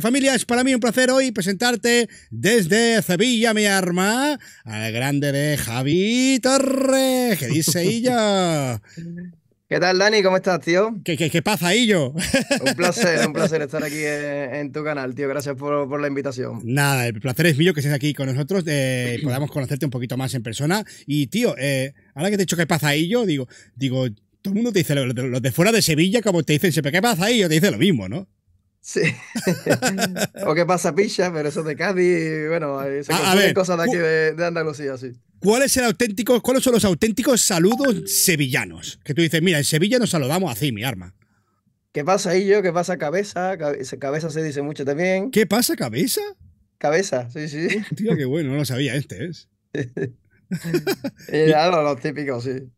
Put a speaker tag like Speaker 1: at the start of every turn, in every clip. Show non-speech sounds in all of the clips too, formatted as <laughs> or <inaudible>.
Speaker 1: Familia, es para mí un placer hoy presentarte desde Sevilla, mi arma, al grande de Javi Torre, que dice ella.
Speaker 2: <laughs>
Speaker 1: ¿Qué tal, Dani? ¿Cómo estás, tío? ¿Qué, qué, qué pasa, Illo?
Speaker 2: <laughs> Un placer, un placer estar aquí <laughs> en, tu canal, tío. Gracias por, la invitación.
Speaker 1: Nada, el placer es mío que estés aquí con nosotros, eh, podamos conocerte un poquito más en persona. Y, tío, eh, ahora que te he dicho qué pasa, Illo, digo, digo, todo el mundo te dice, los de, fuera de Sevilla, como te dicen siempre, ¿qué pasa, Illo? Te dice lo mismo, ¿no? Sí.
Speaker 2: o qué pasa, picha, pero eso de Cádiz, bueno, eh, se cosas de aquí de, Andalucía, sí.
Speaker 1: ¿Cuáles son los auténticos saludos sevillanos? Que tú dices, mira, en Sevilla nos saludamos así, mi arma.
Speaker 2: ¿Qué pasa, yo? ¿Qué pasa, cabeza? Cabeza se dice mucho también. ¿Qué pasa, cabeza? Cabeza, sí, sí. Tío, qué bueno, no lo sabía, este es.
Speaker 1: y, ya lo los típicos, sí.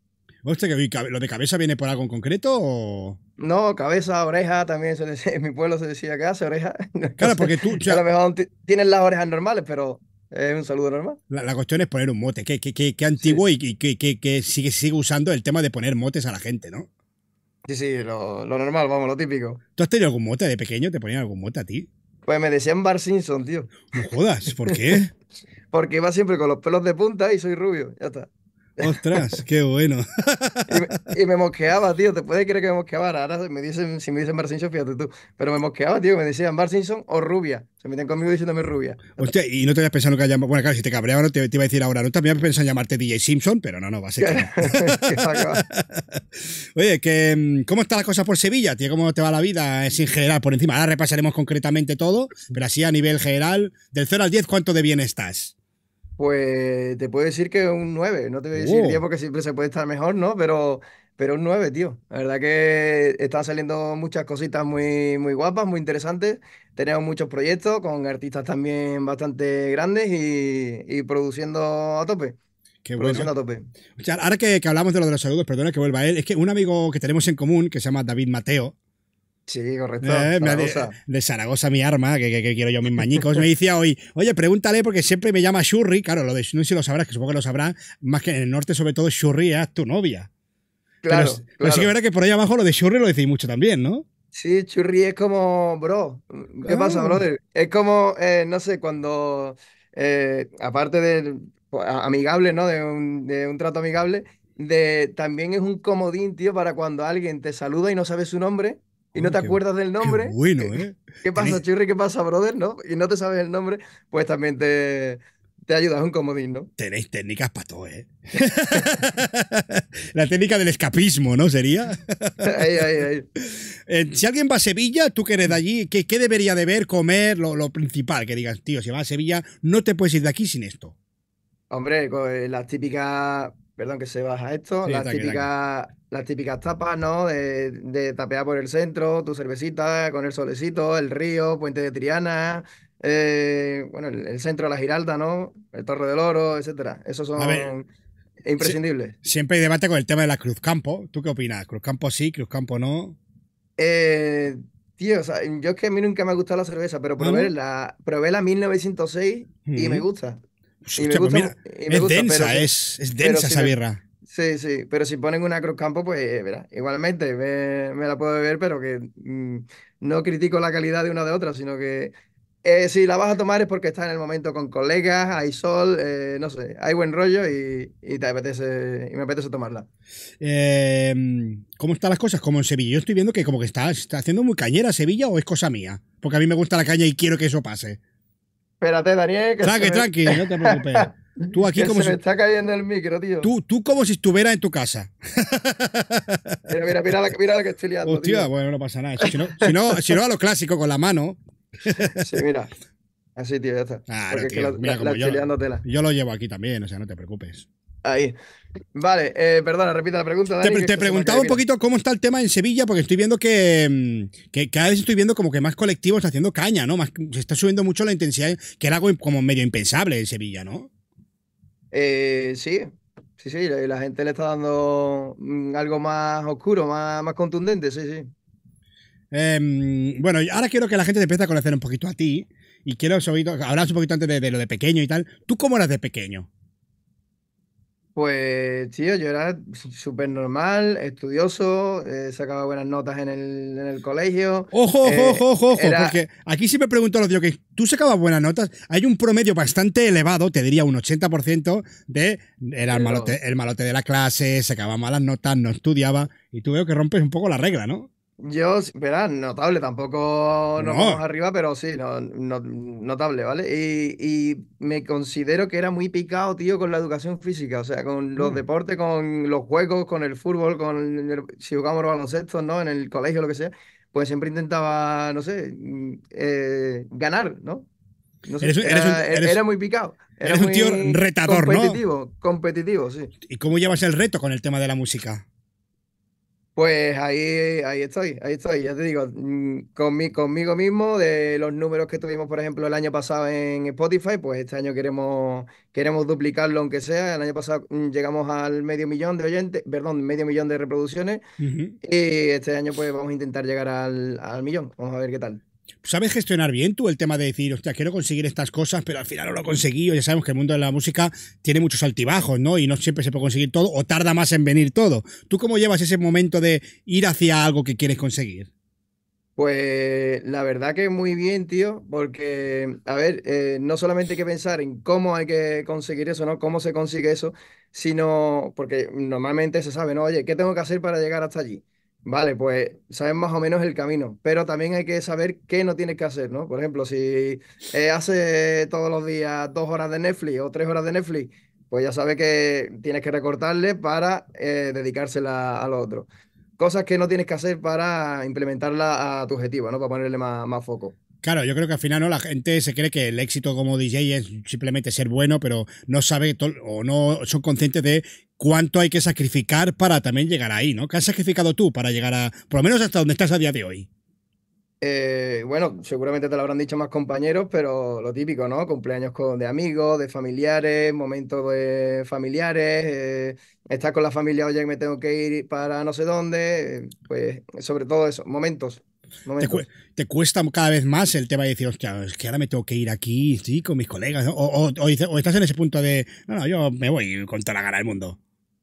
Speaker 1: ¿lo de cabeza viene por algo en concreto o...?
Speaker 2: No, cabeza, oreja, también se decía, en mi pueblo se decía que hace oreja. <laughs> Claro, porque tú... A lo mejor tienes las orejas normales, pero es un saludo normal.
Speaker 1: La, cuestión es poner un mote, qué, qué, antiguo y que, sigue, usando el tema de poner motes a la gente, ¿no?
Speaker 2: Sí, sí, lo, normal, vamos, lo típico.
Speaker 1: ¿Tú has tenido algún mote de pequeño? ¿Te ponían algún mote a ti?
Speaker 2: Pues me decían Bar Simpson, tío.
Speaker 1: No jodas, ¿por qué?
Speaker 2: <laughs> porque iba siempre con los pelos de punta y soy rubio, ya está.
Speaker 1: Ostras, qué bueno.
Speaker 2: y, me, mosqueaba, tío. Te puedes creer que me mosqueaba. Ahora me dicen, si me dicen Bar fíjate tú. Pero me mosqueaba, tío. Me decían Bar o rubia. Se meten conmigo diciéndome rubia.
Speaker 1: y no te habías pensado que llamar. Bueno, claro, si te cabreaba, no te, iba a decir ahora. No también habías pensado en llamarte DJ Simpson, pero no, no, va a ser.
Speaker 2: <laughs>
Speaker 1: <laughs> Oye, que, mm, ¿cómo están las cosas por Sevilla, tío? ¿Cómo te va la vida en general por encima? Ahora repasaremos concretamente todo, pero así a nivel general, del 0 al 10, ¿cuánto de bien estás?
Speaker 2: Pues te puedo decir que un 9, no te voy a decir 10 uh. porque siempre se puede estar mejor, ¿no? Pero, pero un 9, tío. La verdad que están saliendo muchas cositas muy, muy guapas, muy interesantes. Tenemos muchos proyectos con artistas también bastante grandes y, produciendo a tope. Qué bueno. Tope.
Speaker 1: Ahora que, que, hablamos de lo de los saludos, perdona que vuelva a él. Es que un amigo que tenemos en común, que se llama David Mateo,
Speaker 2: Sí, correcto. Eh,
Speaker 1: de, Zaragoza, mi arma, que, quiero yo mis mañicos. Me decía hoy, oye, pregúntale porque siempre me llama Shurri. Claro, lo de no sé si lo sabrás, que supongo que lo sabrás, más que en el norte, sobre todo, Shurri es tu novia. Claro. Pero, sí que verdad que por ahí abajo lo de Shurri lo decís mucho también, ¿no?
Speaker 2: Sí, Shurri es como, bro, ¿qué pasa, ah. brother? Es como, eh, no sé, cuando, eh, aparte de pues, amigable, ¿no? De un, de un trato amigable, de, también es un comodín, tío, para cuando alguien te saluda y no sabe su nombre, y no te acuerdas del nombre. <laughs> Qué bueno, ¿eh? ¿Qué pasa, Tenés... ¿Qué pasa, brother? ¿No? Y no te sabes el nombre, pues también te, ayudas un comodín, ¿no? Tenéis técnicas para todo, ¿eh?
Speaker 1: <laughs> la técnica del escapismo, ¿no? Sería. <laughs> ahí, ahí, ahí. Eh, si alguien va a Sevilla, tú que eres de allí, ¿qué, qué debería de ver, comer, lo, lo, principal? Que digas, tío, si vas a Sevilla, no te puedes ir de aquí sin esto.
Speaker 2: Hombre, eh, las típicas perdón que se baja esto, las, típicas, tapas, ¿no? De, de, tapear por el centro, tu cervecita con el solecito, el río, Puente de Triana, eh, bueno, el, centro de la Giralda, ¿no? El Torre del Oro, etcétera. Esos son imprescindibles.
Speaker 1: siempre hay debate con el tema de la Cruzcampo. ¿Tú qué opinas? ¿Cruzcampo sí, Cruzcampo no?
Speaker 2: Eh, tío, o sea, yo es que a mí nunca me ha gustado la cerveza, pero probé, la, probé la 1906 y me gusta
Speaker 1: es, densa, es, densa, esa birra.
Speaker 2: sí, sí, pero si ponen una Cruz Campo, pues eh, igualmente me, la puedo beber, pero que mm, no critico la calidad de una de otra, sino que eh, si la vas a tomar es porque estás en el momento con colegas, hay sol, eh, no sé, hay buen rollo y, apetece, y me apetece tomarla.
Speaker 1: Em, ¿Cómo están las cosas? Como en Sevilla. Yo estoy viendo que como que está, está haciendo muy cañera Sevilla o es cosa mía. Porque a mí me gusta la caña y quiero que eso pase.
Speaker 2: Espérate, Daniel. Que tranqui, tranqui, no te preocupes.
Speaker 1: <laughs> Tú aquí como se me está
Speaker 2: cayendo el micro, tío. Tú, tú como si estuvieras en tu casa. mira, mira, mira la, mira la que estoy liando. Hostia, tío.
Speaker 1: bueno, no pasa nada. Si no, si no, si no a lo clásico, con la mano.
Speaker 2: sí, mira. Así, tío, ya está. Porque la,
Speaker 1: yo lo llevo aquí también, o sea, no te
Speaker 2: preocupes. Ahí. Vale, eh, perdona, repita la pregunta. te, preguntaba un poquito
Speaker 1: cómo está el tema en Sevilla, porque estoy viendo mm, que, cada vez estoy viendo como que más colectivos haciendo caña, ¿no? se está subiendo mucho la intensidad, que era algo como medio impensable en Sevilla, ¿no?
Speaker 2: Eh, sí, sí, sí, la, gente le está dando mm, algo más oscuro, más, contundente, sí, sí.
Speaker 1: Em, bueno, ahora quiero que la gente te empiece a conocer un poquito a ti y quiero hablar un poquito antes de lo de pequeño y tal. ¿Tú cómo eras de pequeño?
Speaker 2: Pues, tío, yo era súper normal, estudioso, eh, sacaba buenas notas en el, en el colegio. Ojo, ojo, eh, ojo, ojo, porque aquí siempre me pregunto
Speaker 1: a los dioses, que tú sacabas buenas notas. Hay un promedio bastante elevado, te diría un 80% de. Era el malote, el malote de la clase, sacaba malas notas, no estudiaba. Y tú veo que rompes un poco la regla, ¿no?
Speaker 2: Yo, verá, notable, tampoco nos no. vamos arriba, pero sí, notable, ¿vale? Y, me considero que era muy picado, tío, con la educación física, o sea, con los mm. deportes, con los juegos, con el fútbol, con si jugamos baloncesto, ¿no? En el colegio, lo que sea, pues siempre intentaba, no sé, mm, eh, ganar, ¿no? no sé, era, muy picado. Era un tío retador, ¿no? Competitivo, competitivo, sí.
Speaker 1: ¿Y cómo llevas el reto con el tema de la música?
Speaker 2: Pues ahí, ahí estoy, ahí estoy, ya te digo, mm, conmigo, conmigo mismo, de los números que tuvimos, por ejemplo, el año pasado en Spotify, pues este año queremos, queremos duplicarlo aunque sea. El año pasado mm, llegamos al medio millón de oyentes, perdón, medio millón de reproducciones, y este año pues vamos a intentar llegar al, al millón, vamos a ver qué tal
Speaker 1: sabes gestionar bien tú el tema de decir, hostia, quiero conseguir estas cosas, pero al final no lo conseguí. O Ya sabemos que el mundo de la música tiene muchos altibajos, ¿no? Y no siempre se puede conseguir todo o tarda más en venir todo. ¿Tú cómo llevas ese momento de ir hacia algo que quieres conseguir?
Speaker 2: Pues la verdad que muy bien, tío, porque, a ver, eh, no solamente hay que pensar en cómo hay que conseguir eso, ¿no? Cómo se consigue eso, sino porque normalmente se sabe, ¿no? Oye, ¿qué tengo que hacer para llegar hasta allí? Vale, pues sabes más o menos el camino, pero también hay que saber qué no tienes que hacer, ¿no? Por ejemplo, si eh, hace todos los días dos horas de Netflix o tres horas de Netflix, pues ya sabes que tienes que recortarle para eh, dedicársela dedicársela lo otro. Cosas que no tienes que hacer para implementarla a tu objetivo, ¿no? Para ponerle más, más foco.
Speaker 1: Claro, yo creo que al final no la gente se cree que el éxito como DJ es simplemente ser bueno, pero no sabe o no son conscientes de cuánto hay que sacrificar para también llegar ahí, ¿no? ¿Qué has sacrificado tú para llegar a, por lo menos hasta donde estás a día de hoy?
Speaker 2: Eh, bueno, seguramente te lo habrán dicho más compañeros, pero lo típico, ¿no? Cumpleaños con, de amigos, de familiares, momentos de familiares, eh, estar con la familia, oye, me tengo que ir para no sé dónde, eh, pues sobre todo eso, momentos.
Speaker 1: Te, cuesta cada vez más el tema de decir, hostia, es que ahora me tengo que ir aquí, sí, con mis colegas, o, estás en ese punto de, no, no, yo me voy con toda la gana del mundo.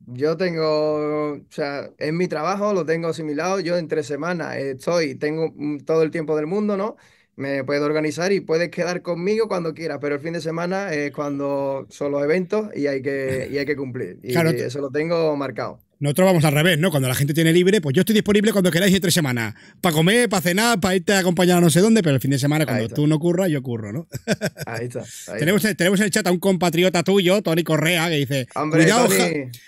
Speaker 2: Yo tengo, o sea, en mi trabajo lo tengo asimilado, yo entre semanas estoy, tengo mm, todo el tiempo del mundo, ¿no? Me puedo organizar y puedes quedar conmigo cuando quieras, pero el fin de semana es cuando son los eventos y hay que, y hay que cumplir. Y eso lo tengo marcado.
Speaker 1: Nosotros vamos al revés, ¿no? Cuando la gente tiene libre, pues yo estoy disponible cuando queráis tres semanas. Para comer, para cenar, para irte a acompañar a no sé dónde, pero el fin de semana, cuando tú no curras, yo curro, ¿no? <laughs> Ahí está. tenemos, tenemos en el chat a un compatriota tuyo, Tony Correa, que dice: Hombre, cuidado,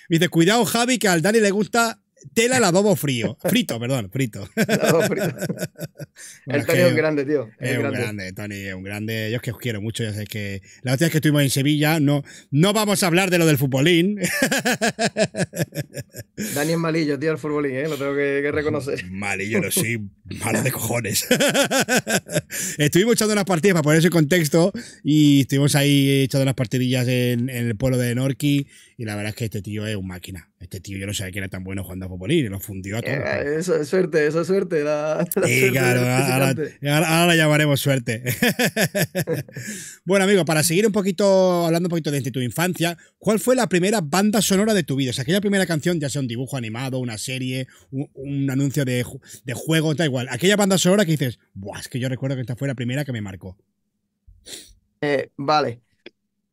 Speaker 1: Dice, cuidado, Javi, que al Dani le gusta Tela adobo frío. Frito, perdón, frito. <laughs> <laughs> el Tony es, un grande, tío. Es, un grande. Tony, es un grande. Yo es que os quiero mucho. Ya sé que la última vez que estuvimos en Sevilla, no, no vamos a hablar de lo del futbolín.
Speaker 2: <laughs> Dani es malillo, tío, el futbolín, ¿eh? lo tengo que, reconocer. Malillo, lo sí, malo de cojones.
Speaker 1: estuvimos echando unas partidas para poner en contexto y estuvimos ahí echando unas partidillas en, en el pueblo de Norqui y la verdad es que este tío es un máquina. Este tío yo no sabía que era tan bueno jugando a Popolín y lo fundió a todos.
Speaker 2: Eh, eso es suerte, esa es suerte. <laughs> Sí, claro, ahora,
Speaker 1: la llamaremos suerte. <laughs> bueno, amigo, para seguir un poquito, hablando un poquito de tu infancia, ¿cuál fue la primera banda sonora de tu vida? O sea, aquella primera canción, ya sea un dibujo animado, una serie, un, anuncio de, de juego, da igual. Aquella banda sonora que dices, Buah, es que yo recuerdo que esta fue la primera que me marcó.
Speaker 2: Eh, vale.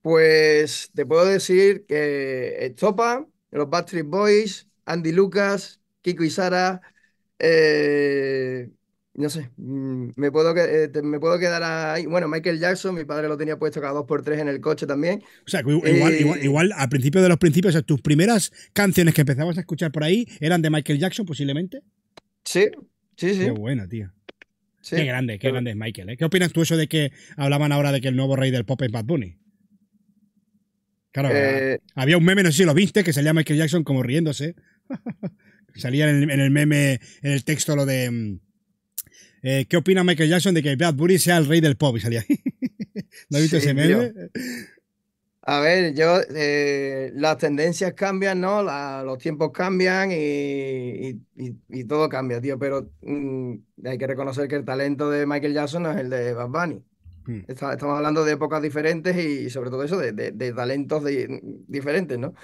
Speaker 2: Pues te puedo decir que Estopa, eh, los Backstreet Boys, Andy Lucas, Kiko y Sara, eh, no sé, mm, me puedo, eh, me puedo quedar ahí. Bueno, Michael Jackson, mi padre lo tenía puesto cada dos por tres en el coche también. O sea, igual,
Speaker 1: al principio de los principios, o tus primeras canciones que empezabas a escuchar por ahí eran de Michael Jackson posiblemente. Sí, sí, sí. Qué buena, tío.
Speaker 2: Qué grande, qué grande
Speaker 1: es Michael. ¿Qué opinas tú eso de que hablaban ahora de que el nuevo rey del pop es Bad Bunny? Eh, ah, había un meme, no sé si lo viste, que salía Michael Jackson como riéndose. <laughs> salía en el, meme, en el texto lo de... Mm, eh, ¿Qué opina Michael Jackson de que Bad Bunny sea el rey del pop? Y salía... <laughs> ¿No has visto ese meme?
Speaker 2: A ver, yo, eh, las tendencias cambian, ¿no? los tiempos cambian y, todo cambia, tío. Pero mm, hay que reconocer que el talento de Michael Jackson no es el de Bad Bunny. Mm. estamos hablando de épocas diferentes y sobre todo eso, de, talentos diferentes, ¿no?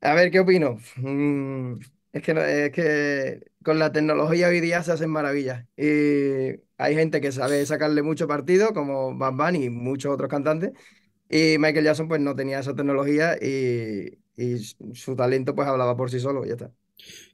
Speaker 2: A ver, ¿qué opino? Mm, es, que, es que con la tecnología hoy día se hacen maravillas. Y hay gente que sabe sacarle mucho partido, como Van Van y muchos otros cantantes. Y Michael Jackson pues no tenía esa tecnología y, su talento pues hablaba por sí solo, y ya está.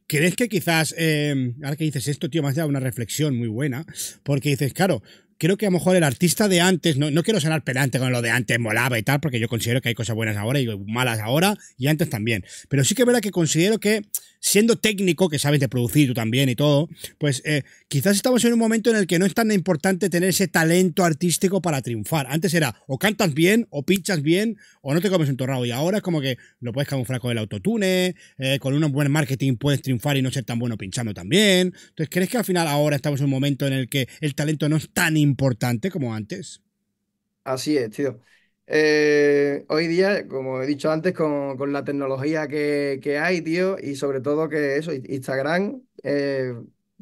Speaker 1: ¿Crees que quizás, em, ahora que dices esto, tío, me has dado una reflexión muy buena, porque dices, claro, creo que a lo mejor el artista de antes, no, no quiero sonar pelante con lo de antes molaba y tal, porque yo considero que hay cosas buenas ahora y malas ahora y antes también. Pero sí que es verdad que considero que siendo técnico, que sabes de producir tú también y todo, pues eh, quizás estamos en un momento en el que no es tan importante tener ese talento artístico para triunfar. Antes era o cantas bien, o pinchas bien, o no te comes un torrado. Y ahora es como que lo puedes camuflar con el autotune, eh, con un buen marketing puedes triunfar y no ser tan bueno pinchando también. Entonces, ¿crees que al final ahora estamos en un momento en el que el talento no es tan importante como antes?
Speaker 2: Así es, tío. Eh, hoy día, como he dicho antes, con, la tecnología que, hay, tío, y sobre todo que eso, Instagram, eh,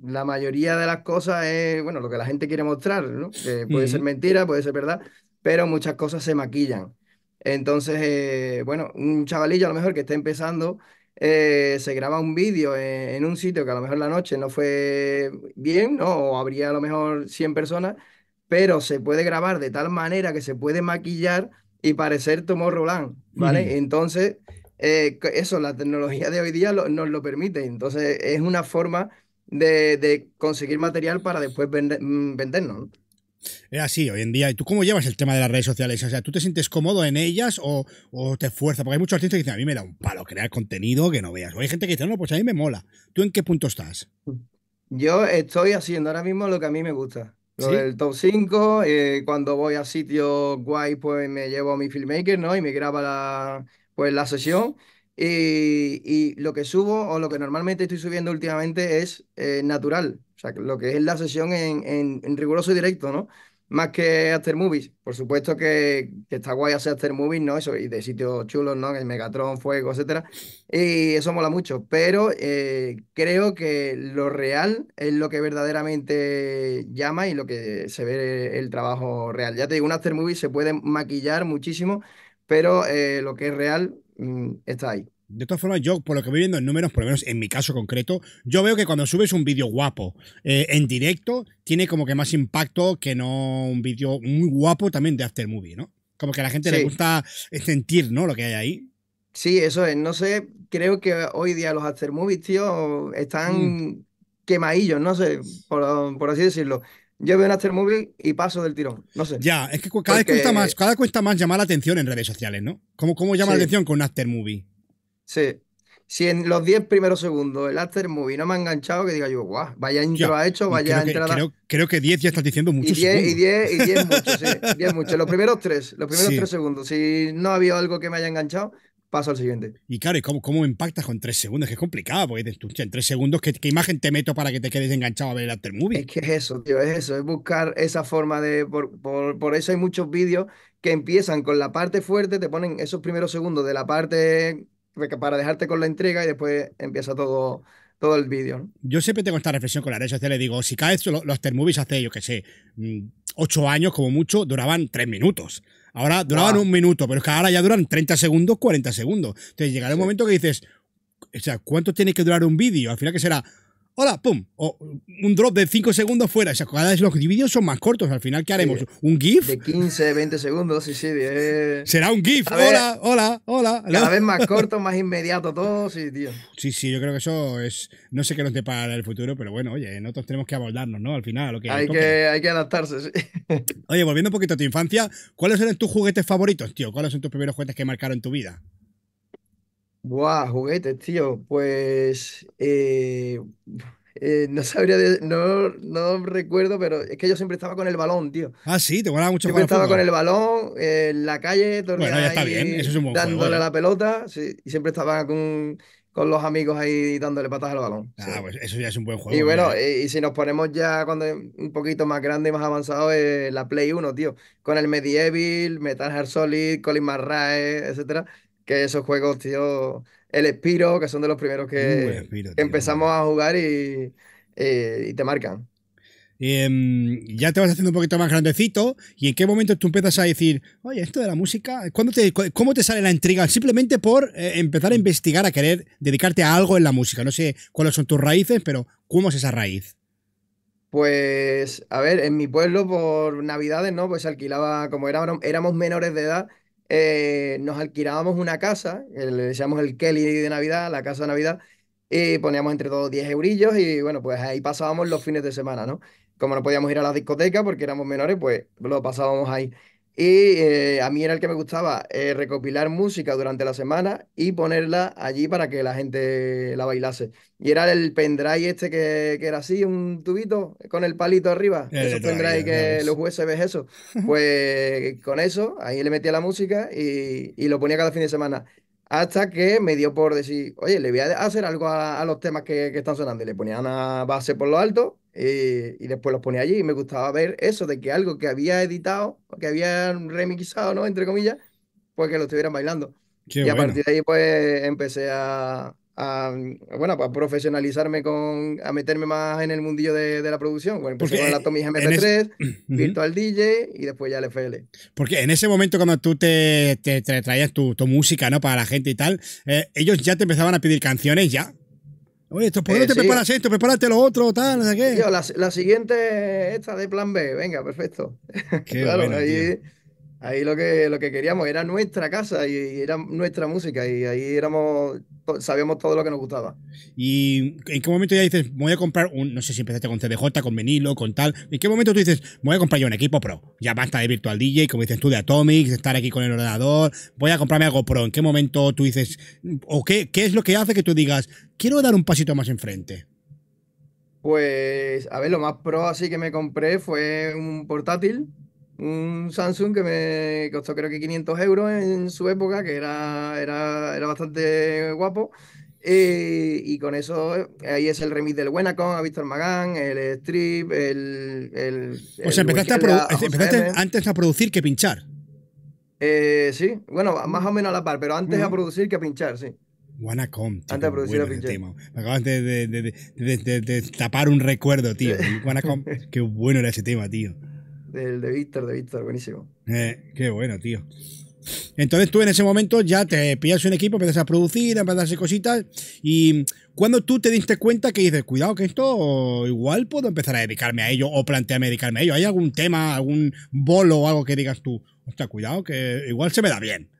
Speaker 2: la mayoría de las cosas es, bueno, lo que la gente quiere mostrar, ¿no? puede ser mentira, puede ser verdad, pero muchas cosas se maquillan. Entonces, eh, bueno, un chavalillo a lo mejor que está empezando, se graba un vídeo en, un sitio que a lo mejor la noche no fue bien, ¿no? O habría a lo mejor 100 personas pero se puede grabar de tal manera que se puede maquillar y parecer Tomorrowland, ¿vale? Entonces, eh, eso, la tecnología de hoy día nos lo permite. Entonces, es una forma de, conseguir material para después mm, vendernos.
Speaker 1: Es así, hoy en día. ¿Y ¿Tú cómo llevas el tema de las redes sociales? O sea, ¿tú te sientes cómodo en ellas o, o te esfuerzas? Porque hay muchos artistas que dicen, a mí me da un palo crear contenido que no veas. O hay gente que dice, no, pues a mí me mola. ¿Tú en qué punto estás?
Speaker 2: Yo estoy haciendo ahora mismo lo que a mí me gusta. Lo del top 5, eh, cuando voy a sitio guay, pues me llevo a mi filmmaker, ¿no? Y me graba la, pues, la sesión. Y, y lo que subo o lo que normalmente estoy subiendo últimamente es eh, natural, o sea, lo que es la sesión en, en, en riguroso directo, ¿no? más que hacer movies. Por supuesto que, está guay hacer hacer movies, ¿no? Eso, y de sitios chulos, ¿no? El Megatron, Fuego, etcétera. Y eso mola mucho. Pero eh, creo que lo real es lo que verdaderamente llama y lo que se ve el trabajo real. Ya te digo, un after movie se puede maquillar muchísimo, pero eh, lo que es real mm, está ahí.
Speaker 1: De todas formas, yo, por lo que voy viendo en números, por lo menos en mi caso concreto, yo veo que cuando subes un vídeo guapo eh, en directo, tiene como que más impacto que no un vídeo muy guapo también de After Movie, ¿no? Como que a la gente le gusta eh, sentir, ¿no? Lo que hay ahí.
Speaker 2: Sí, eso es. No sé, creo que hoy día los After Movies, tío, están mm. quemadillos, no sé, por, así decirlo. Yo veo un after movie y paso del tirón. No sé. Ya, es que cada vez cuesta más,
Speaker 1: cada cuesta más llamar la atención en redes sociales, ¿no? ¿Cómo, cómo llama la atención con un after movie?
Speaker 2: Sí. Si en los 10 primeros segundos el after movie no me ha enganchado, que diga yo, guau, vaya intro ha hecho, vaya entrada.
Speaker 1: Creo, que 10 ya estás diciendo mucho. Y 10 y
Speaker 2: 10 y 10 <laughs> mucho, sí. 10 mucho. Los primeros 3, los primeros 3 segundos. Si no ha habido algo que me haya enganchado, paso al siguiente.
Speaker 1: Y claro, ¿y cómo, cómo impactas con tres segundos? Que es complicado, porque en tres segundos, ¿qué, imagen te meto para que te quedes enganchado a ver el after
Speaker 2: movie? Es que es eso, tío, es eso, es buscar esa forma de. por eso hay muchos vídeos que empiezan con la parte fuerte, te ponen esos primeros segundos de la parte para dejarte con la intriga y después empieza todo, todo el vídeo. Yo siempre tengo esta
Speaker 1: reflexión con la las redes le Digo, si cada vez los termovies hace, yo qué sé, mm, ocho años como mucho, duraban tres minutos. Ahora duraban un minuto, pero es que ahora ya duran 30 segundos, 40 segundos. Entonces llegará un momento que dices, o sea, ¿cuánto tiene que durar un vídeo? Al final que será hola, pum, o un drop de 5 segundos fuera. O sea, cada vez los vídeos son más cortos. Al final, ¿qué haremos?
Speaker 2: ¿Un GIF? De 15, 20 segundos, sí, sí. bien. Será un GIF. hola, hola, hola. Cada vez más corto, más inmediato todo, sí, tío.
Speaker 1: Sí, sí, yo creo que eso es. No sé qué nos depara el futuro, pero bueno, oye, nosotros tenemos que abordarnos, ¿no? Al final, lo que. Hay, que,
Speaker 2: hay que adaptarse, sí.
Speaker 1: <laughs> Oye, volviendo un poquito a tu infancia, ¿cuáles eran tus juguetes favoritos, tío? ¿Cuáles son tus primeros juguetes que marcaron tu vida?
Speaker 2: Buah, juguetes, tío. Pues eh, eh, no sabría, no, no recuerdo, pero es que yo siempre estaba con el balón, tío.
Speaker 1: Ah, sí, te guardaba mucho Siempre estaba con el
Speaker 2: balón en la calle, dándole la pelota, y siempre estaba con, los amigos ahí dándole patas al balón, Ah, pues
Speaker 1: eso ya es un buen juego. Y bueno,
Speaker 2: y si nos ponemos ya cuando un poquito más grande y más avanzado, eh, la Play 1, tío, con el Medieval, Metal Gear Solid, Colin McRae, etcétera, que esos juegos, tío, el Espiro, que son de los primeros uh, que, empezamos a jugar y, eh, te marcan.
Speaker 1: Em, ya te vas haciendo un poquito más grandecito y en qué momento tú empiezas a decir, oye, esto de la música, ¿cómo te sale la intriga? Simplemente por eh, empezar a investigar, a querer dedicarte a algo en la música. No sé cuáles son tus raíces, pero ¿cómo es esa
Speaker 2: raíz? Pues, a ver, en mi pueblo por Navidades, ¿no? Pues alquilaba, como era, éramos menores de edad, eh, nos alquilábamos una casa, eh, le decíamos el Kelly de Navidad, la casa de Navidad, y poníamos entre todos 10 eurillos y bueno, pues ahí pasábamos los fines de semana, ¿no? Como no podíamos ir a la discoteca porque éramos menores, pues lo pasábamos ahí. Y eh, a mí era el que me gustaba eh, recopilar música durante la semana y ponerla allí para que la gente la bailase. Y era el pendrive este que, que era así, un tubito con el palito arriba. Eh, eso pendrive que los jueces eso. <laughs> Pues con eso, ahí le metía la música y, lo ponía cada fin de semana. Hasta que me dio por decir, oye, le voy a hacer algo a, los temas que, que están sonando. le ponía una base por lo alto eh, y después los ponía allí y me gustaba ver eso, de que algo que había editado, que habían remixado, ¿no? Entre comillas, pues que lo estuvieran bailando. y a partir de ahí pues empecé a, bueno, pues, a profesionalizarme con, a meterme más en el mundillo de, la producción. Bueno, empecé con la Tommy MP3, Virtual DJ y después ya el FL.
Speaker 1: Porque en ese momento cuando tú te, traías tu, música, ¿no? Para la gente y tal, eh, ellos ya te empezaban a pedir canciones ya.
Speaker 2: Oye, esto, ¿por qué no eh, te preparas esto? Prepárate lo otro, tal, no sé qué. la, la, siguiente, esta de plan B, venga, perfecto. <laughs> claro, ahí, tío. Ahí lo que, lo que queríamos era nuestra casa y, era nuestra música y ahí éramos, sabíamos todo lo que nos gustaba.
Speaker 1: ¿Y en qué momento ya dices, voy a comprar un, no sé si empezaste con CDJ, con vinilo, con tal, ¿en qué momento tú dices, voy a comprar yo un equipo pro? Ya basta de Virtual DJ, como dices tú, de Atomics estar aquí con el ordenador, voy a comprarme algo pro. ¿En qué momento tú dices, o qué, qué es lo que hace que tú digas, quiero dar un pasito más enfrente?
Speaker 2: Pues, a ver, lo más pro así que me compré fue un portátil un Samsung que me costó creo que 500 euros en su época, que era, era, bastante guapo. Eh, y con eso, ahí es el remix del Wenacom, ha visto el Magán, el Strip, el. el o sea, empezaste, antes
Speaker 1: a producir que pinchar.
Speaker 2: Eh, sí, bueno, más o menos a la par, pero antes a producir que a pinchar, sí.
Speaker 1: Antes de producir a pinchar. Me acabas de, tapar un recuerdo, tío. <laughs> qué bueno era ese tema, tío
Speaker 2: del de Víctor, de Víctor, buenísimo.
Speaker 1: Eh, qué bueno, tío. Entonces tú en ese momento ya te pillas un equipo, empiezas a producir, empiezas a hacer cositas y cuando tú te diste cuenta que dices, cuidado que esto igual puedo empezar a dedicarme a ello o plantearme dedicarme a ello, ¿hay algún tema, algún bolo o algo que digas tú, hostia, cuidado que igual se me da bien?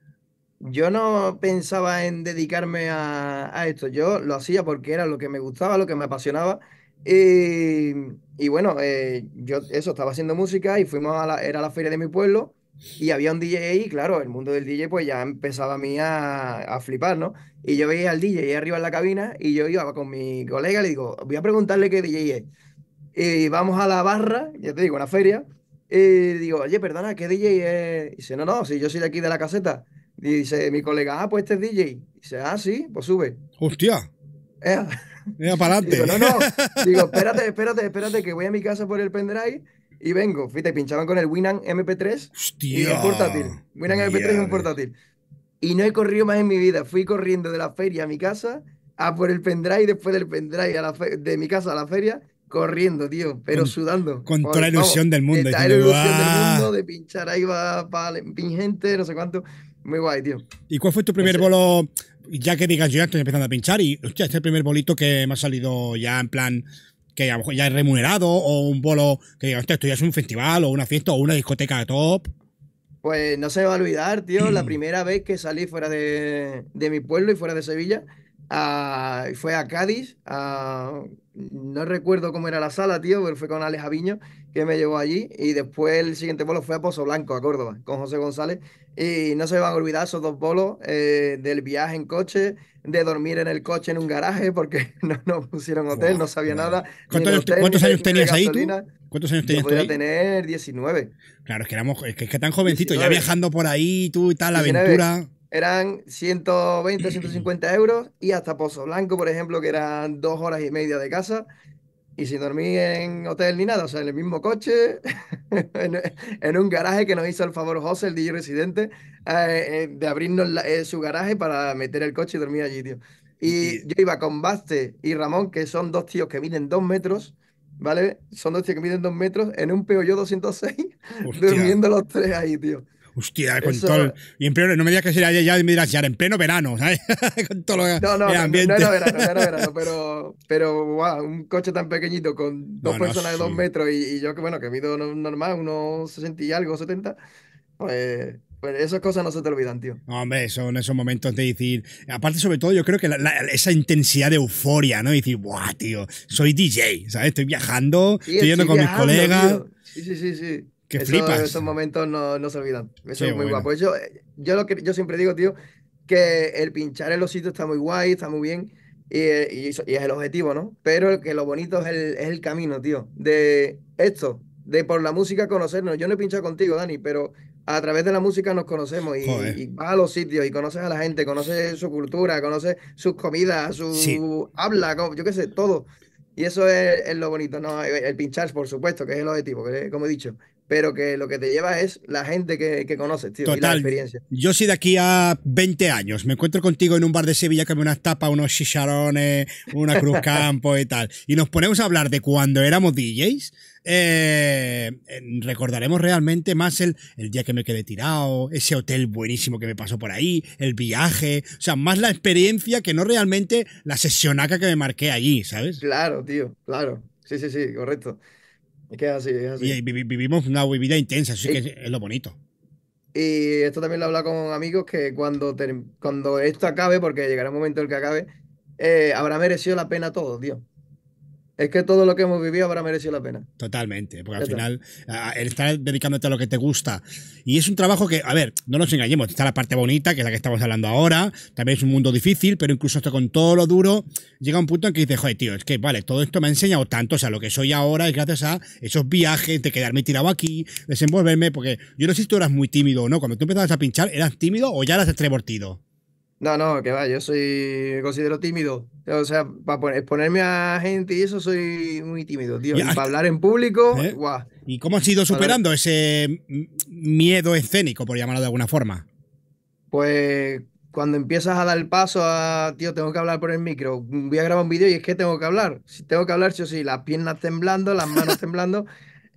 Speaker 2: Yo no pensaba en dedicarme a, a esto, yo lo hacía porque era lo que me gustaba, lo que me apasionaba y, bueno, eh, yo eso, estaba haciendo música y fuimos a la, era la feria de mi pueblo y había un DJ ahí, claro, el mundo del DJ pues ya empezaba a mí a, a flipar, ¿no? Y yo veía al DJ ahí arriba en la cabina y yo iba con mi colega, le digo, voy a preguntarle qué DJ es. Y vamos a la barra, ya te digo, una feria, y digo, oye, perdona, ¿qué DJ es? Y dice, no, no, si yo soy de aquí de la caseta. Y dice mi colega, ah, pues este es DJ. Y dice, ah, sí, pues sube. Hostia. <laughs> Eh, Mira, para adelante. no, no. Digo, espérate, espérate, espérate, que voy a mi casa por el pendrive y vengo. Fíjate, pinchaban con el Winamp MP3 Hostia, y el portátil. Winamp MP3 es un portátil. Y no he corrido más en mi vida. Fui corriendo de la feria a mi casa, a por el pendrive, después del pendrive de mi casa a la feria, corriendo, tío, pero sudando. Con toda la ilusión del mundo. Con toda la ilusión del ah. mundo de pinchar ahí va pa, pingente, no sé cuánto. Muy guay, tío.
Speaker 1: ¿Y cuál fue tu primer bolo ya que digas yo ya estoy empezando a pinchar y, este es el primer bolito que me ha salido ya en plan que a lo mejor ya es remunerado o un bolo que digas, esto ya es un festival o una fiesta o una discoteca de top.
Speaker 2: Pues no se va a olvidar, tío, la <clears throat> primera vez que salí fuera de, mi pueblo y fuera de Sevilla fue a Cádiz, no recuerdo cómo era la sala, tío, pero fue con Alex Aviño que me llevó allí. Y después el siguiente bolo fue a Pozo Blanco, a Córdoba, con José González. Y no se van a olvidar esos dos bolos eh, del viaje en coche, de dormir en el coche en un garaje, porque <laughs> no pusieron hotel, no sabía nada. ¿Cuántos, años tenías ahí tú? ¿Cuántos años tenías Yo podía tener 19. Claro, es que, tan jovencito, ya viajando por ahí, tú y tal, la aventura eran 120, 150 euros y hasta Pozo Blanco, por ejemplo, que eran dos horas y media de casa, y sin dormir en hotel ni nada, o sea, en el mismo coche, <laughs> en, un garaje que nos hizo el favor José, el DJ residente, eh, eh, de abrirnos eh, su garaje para meter el coche y dormir allí, tío. Y yo iba con Baste y Ramón, que son dos tíos que miden dos metros, ¿vale? Son dos tíos que miden dos metros en un Peugeot 206, <laughs> durmiendo los tres ahí, tío.
Speaker 1: Hostia, con todo. Y en pleno, no me digas que sería ya, me dirás, ya en pleno verano, ¿sabes? <laughs> con todo no, no, el ambiente. No, no, era verano, no era verano, <laughs>
Speaker 2: pero, pero wow, un coche tan pequeñito con dos personas de dos metros y, yo que, bueno, que mido normal, unos 60 y algo, 70, pues. Pues esas cosas no se te olvidan, tío.
Speaker 1: hombre, son esos momentos de decir. Aparte, sobre todo, yo creo que esa intensidad de euforia, ¿no? Y decir, ¡buah, tío! Soy DJ, ¿sabes? Estoy viajando, estoy yendo con mis colegas.
Speaker 2: sí, sí, sí. Que flipas. Esos momentos no, se olvidan. Eso es muy guapo. Yo, yo, lo que, yo siempre digo, tío, que el pinchar en los sitios está muy guay, está muy bien. Y, es el objetivo, ¿no? Pero que lo bonito es el, es el camino, tío. De esto, de por la música conocernos. Yo no he pinchado contigo, Dani, pero a través de la música nos conocemos y, vas a los sitios y conoces a la gente, conoces su cultura, conoces sus comidas, su habla, yo qué sé, todo. Y eso es, lo bonito, ¿no? El, pinchar, por supuesto, que es el objetivo, como he dicho, pero que lo que te lleva es la gente que, que conoces, tío, y la experiencia.
Speaker 1: Yo si de aquí a 20 años me encuentro contigo en un bar de Sevilla que me unas tapas, unos chicharones, una cruz <laughs> campo y tal, y nos ponemos a hablar de cuando éramos DJs, eh, recordaremos realmente más el, el día que me quedé tirado, ese hotel buenísimo que me pasó por ahí, el viaje, o sea, más la experiencia que no realmente la sesionaca que me marqué allí, ¿sabes?
Speaker 2: Claro, tío, claro. Sí, sí, sí, correcto. Es que es así, es así. Y
Speaker 1: vivimos una vida intensa, así que es lo bonito.
Speaker 2: Y esto también lo he hablado con amigos que cuando, cuando esto acabe, porque llegará un momento en el que acabe, eh, habrá merecido la pena todo, dios es que todo lo que hemos vivido habrá merecido la pena.
Speaker 1: Totalmente, porque al final el estar dedicándote a lo que te gusta. Y es un trabajo que, a ver, no nos engañemos, está la parte bonita, que es la que estamos hablando ahora, también es un mundo difícil, pero incluso hasta con todo lo duro, llega un punto en que dices, joder, tío, es que vale, todo esto me ha enseñado tanto, o sea, lo que soy ahora es gracias a esos viajes, de quedarme tirado aquí, desenvolverme, porque yo no sé si tú eras muy tímido o no, cuando tú empezabas a pinchar, ¿eras tímido o ya eras extrovertido?
Speaker 2: No, no, que va, yo soy, considero tímido. O sea, para exponerme a gente y eso soy muy tímido, tío. para hablar en público, ¿eh? guau. ¿Y cómo has ido superando
Speaker 1: ese miedo escénico, por llamarlo de alguna forma?
Speaker 2: Pues cuando empiezas a dar el paso a, tío, tengo que hablar por el micro, voy a grabar un vídeo y es que tengo que hablar. Si tengo que hablar, yo sí, las piernas temblando, las manos temblando,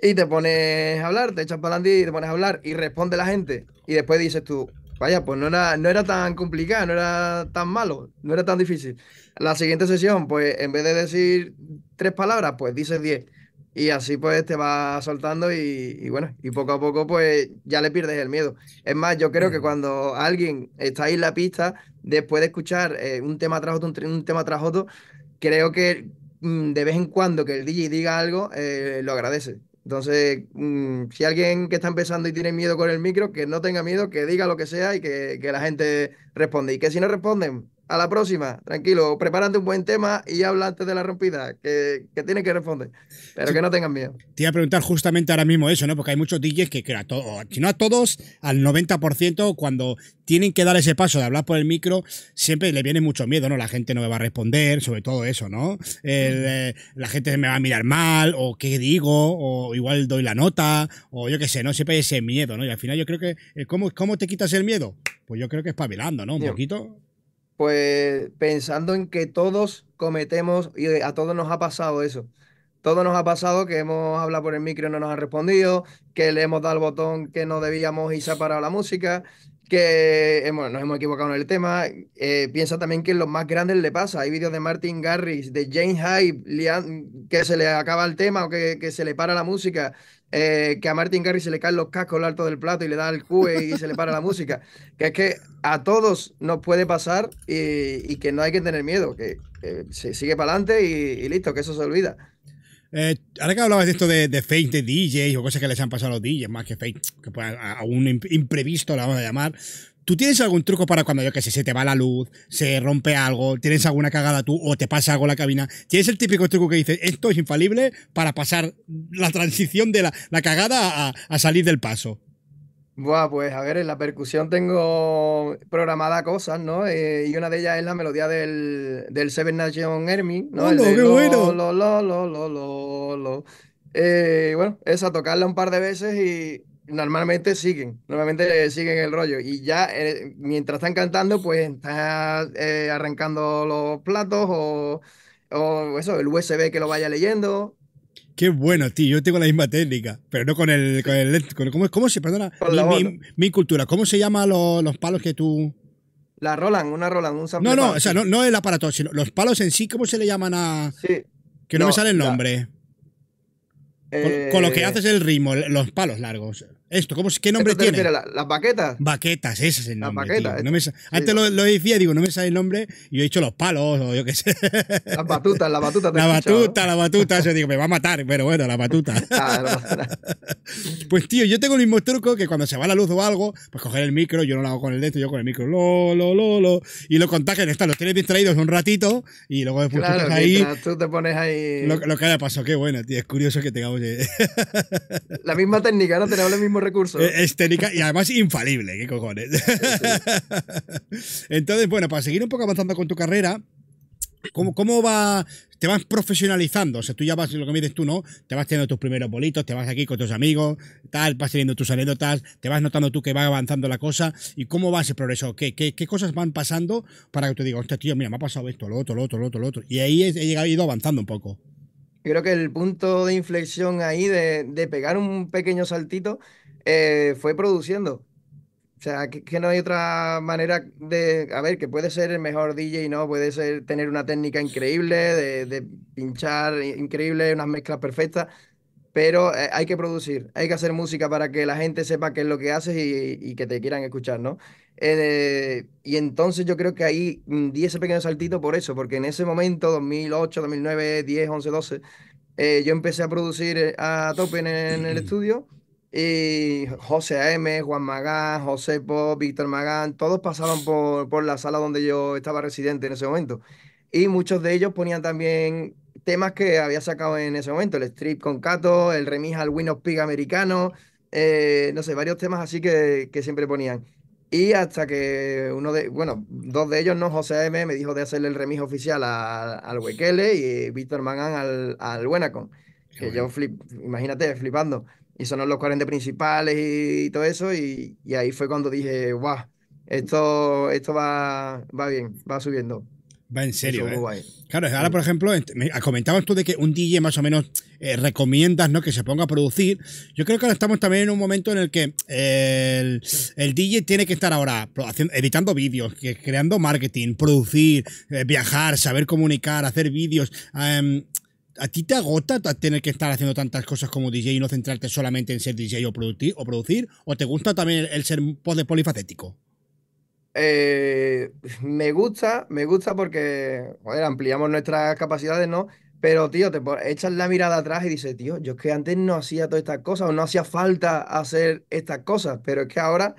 Speaker 2: y te pones a hablar, te echas para adelante y te pones a hablar y responde la gente. Y después dices tú, Vaya, pues no era, no era tan complicado, no era tan malo, no era tan difícil. La siguiente sesión, pues en vez de decir tres palabras, pues dices diez. Y así pues te va soltando y, bueno, y poco a poco pues ya le pierdes el miedo. Es más, yo creo que mm. cuando alguien está ahí en la pista, después de escuchar eh, un tema tras otro, un, tema tras otro, creo que mm, de vez en cuando que el DJ diga algo, eh, lo agradece. Entonces, mm, si alguien que está empezando y tiene miedo con el micro, que no tenga miedo, que diga lo que sea y que, que la gente responde. Y que si no responden, a la próxima, tranquilo, prepárate un buen tema y habla antes de la rompida, que, que tiene que responder, pero que no tengan miedo.
Speaker 1: Te iba a preguntar justamente ahora mismo eso, ¿no? Porque hay muchos DJs que, si no a todos, al 90%, cuando tienen que dar ese paso de hablar por el micro, siempre le viene mucho miedo, ¿no? La gente no me va a responder, sobre todo eso, ¿no? Mm. Eh, la gente me va a mirar mal, o qué digo, o igual doy la nota, o yo qué sé, ¿no? Siempre hay ese miedo, ¿no? Y al final yo creo que, eh, ¿cómo, cómo te quitas el miedo? Pues yo creo que espabilando, ¿no? Un poquito
Speaker 2: pues pensando en que todos cometemos, y eh, a todos nos ha pasado eso, todo nos ha pasado que hemos hablado por el micro y no nos ha respondido, que le hemos dado el botón que no debíamos y se ha la música, que eh, nos hemos equivocado en el tema. Eh, piensa también que los más grandes le pasa. Hay vídeos de Martin Garrix, de James Hype, que se le acaba el tema o que, que se le para la música. Eh, que a Martin Garrix se le caen los cascos al alto del plato y le da el cue y se le para la música. <laughs> Que es que a todos nos puede pasar y, que no hay que tener miedo, que, se sigue para adelante y listo, que eso se olvida.
Speaker 1: Eh, ahora que hablabas de esto de, fake de DJs o cosas que les han pasado a los DJs, más que fake, que a, un imprevisto la vamos a llamar, ¿Tú tienes algún truco para cuando, yo que sé, se te va la luz, se rompe algo, tienes alguna cagada tú o te pasa algo en la cabina? ¿Tienes el típico truco que dices, esto es infalible para pasar la transición de la, cagada a, salir del paso?
Speaker 2: Buah, pues a ver, en la percusión tengo programada cosas, ¿no? Eh, y una de ellas es la melodía del, del Seven Nation Army, ¿no? qué lo, bueno! lo, lo, lo, eh, bueno, esa, tocarla un par de veces y normalmente siguen, normalmente siguen el rollo. Y ya eh, mientras están cantando, pues están arrancando los platos o, o eso, el USB que lo vaya leyendo.
Speaker 1: Qué bueno, tío. Yo tengo la misma técnica, pero no con el. ¿cómo, se? Perdona. Mi, cultura. ¿Cómo se llaman los, palos que tú.?
Speaker 2: La Roland, una Roland, un No, no, o
Speaker 1: sea, no, el aparato, sino los palos en sí, ¿cómo se le llaman a.?
Speaker 2: Sí. Que no, me sale el nombre. Eh, con, lo que haces el
Speaker 1: ritmo, los palos largos. Esto, ¿cómo, ¿qué nombre tiene?
Speaker 2: ¿Las baquetas?
Speaker 1: Baquetas, ese es el nombre. Las baquetas. antes lo, decía, digo, no me sale el nombre, y yo he dicho los palos, o yo qué sé. Las batutas, las batutas. La batuta, la batuta, yo digo, me va a matar, pero bueno, la batuta. <laughs> Claro. <laughs> pues tío, yo tengo el mismo truco que cuando se va la luz o algo, pues coger el micro, yo no lo hago con el dedo, yo con el micro, lo, lo, lo, lo, y lo contagian, está, los tienes distraídos un ratito, y luego después claro, ahí.
Speaker 2: Tú te pones ahí. Lo, lo
Speaker 1: que haya pasado, qué bueno, tío, es curioso que tengamos.
Speaker 2: la misma técnica, no tenemos la <laughs> recursos. Eh,
Speaker 1: es técnica y además infalible, qué cojones. Entonces, bueno, para seguir un poco avanzando con tu carrera, ¿Cómo, ¿Cómo, va? Te vas profesionalizando, o sea, tú ya vas, lo que me dices tú, ¿no? Te vas teniendo tus primeros bolitos, te vas aquí con tus amigos, tal, vas teniendo tus anécdotas, te vas notando tú que va avanzando la cosa, ¿y cómo va ese progreso? ¿Qué, qué, cosas van pasando para que te digas, hostia, tío, mira, me ha pasado esto, lo otro, lo otro, lo otro, lo otro? Y ahí he, ido avanzando un poco.
Speaker 2: creo que el punto de inflexión ahí de, de pegar un pequeño saltito eh, fue produciendo. O sea, que, no hay otra manera de, a ver, que puede ser el mejor DJ, ¿no? Puede ser tener una técnica increíble, de, pinchar increíble, unas mezclas perfectas, pero eh, hay que producir, hay que hacer música para que la gente sepa qué es lo que haces y, que te quieran escuchar, ¿no? Eh, y entonces yo creo que ahí mm, di ese pequeño saltito por eso, porque en ese momento, 2008, 2009, 10, 11, 12, yo empecé a producir a tope en el <clears throat> estudio y José M, Juan Magán, José po Víctor Magán, todos pasaron por, por la sala donde yo estaba residente en ese momento. Y muchos de ellos ponían también temas que había sacado en ese momento, el strip con Cato, el remix al Windows Pig americano, eh, no sé, varios temas así que, siempre ponían. Y hasta que uno de, bueno, dos de ellos, no, José M, me dijo de hacerle el remix oficial al Wekele y Víctor Magán al, al Que yo flip, imagínate, flipando y son los 40 principales y, todo eso, y, ahí fue cuando dije, guau, esto, esto va, bien, va subiendo. Va en serio. ¿eh?
Speaker 1: Claro, ahora por ejemplo, ah, comentabas tú de que un DJ más o menos eh, recomiendas ¿no? que se ponga a producir. Yo creo que ahora estamos también en un momento en el que eh, el, el DJ tiene que estar ahora editando vídeos, creando marketing, producir, viajar, saber comunicar, hacer vídeos. Em, a ti te agota tener que estar haciendo tantas cosas como DJ y no centrarte solamente en ser DJ o, producir, o, te gusta también el ser polifacético?
Speaker 2: Eh, me gusta, me gusta porque, joder, ampliamos nuestras capacidades, ¿no? Pero, tío, te echas la mirada atrás y dices, tío, yo es que antes no hacía todas estas cosas o no hacía falta hacer estas cosas, pero es que ahora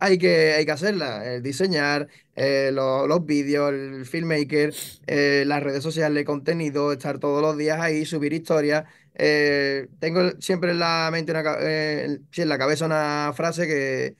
Speaker 2: hay que, hay que hacerla, el eh, diseñar, eh, los, vídeos, el filmmaker, eh, las redes sociales, contenido, estar todos los días ahí, subir historias. tengo siempre en la mente, una, en la cabeza una frase que,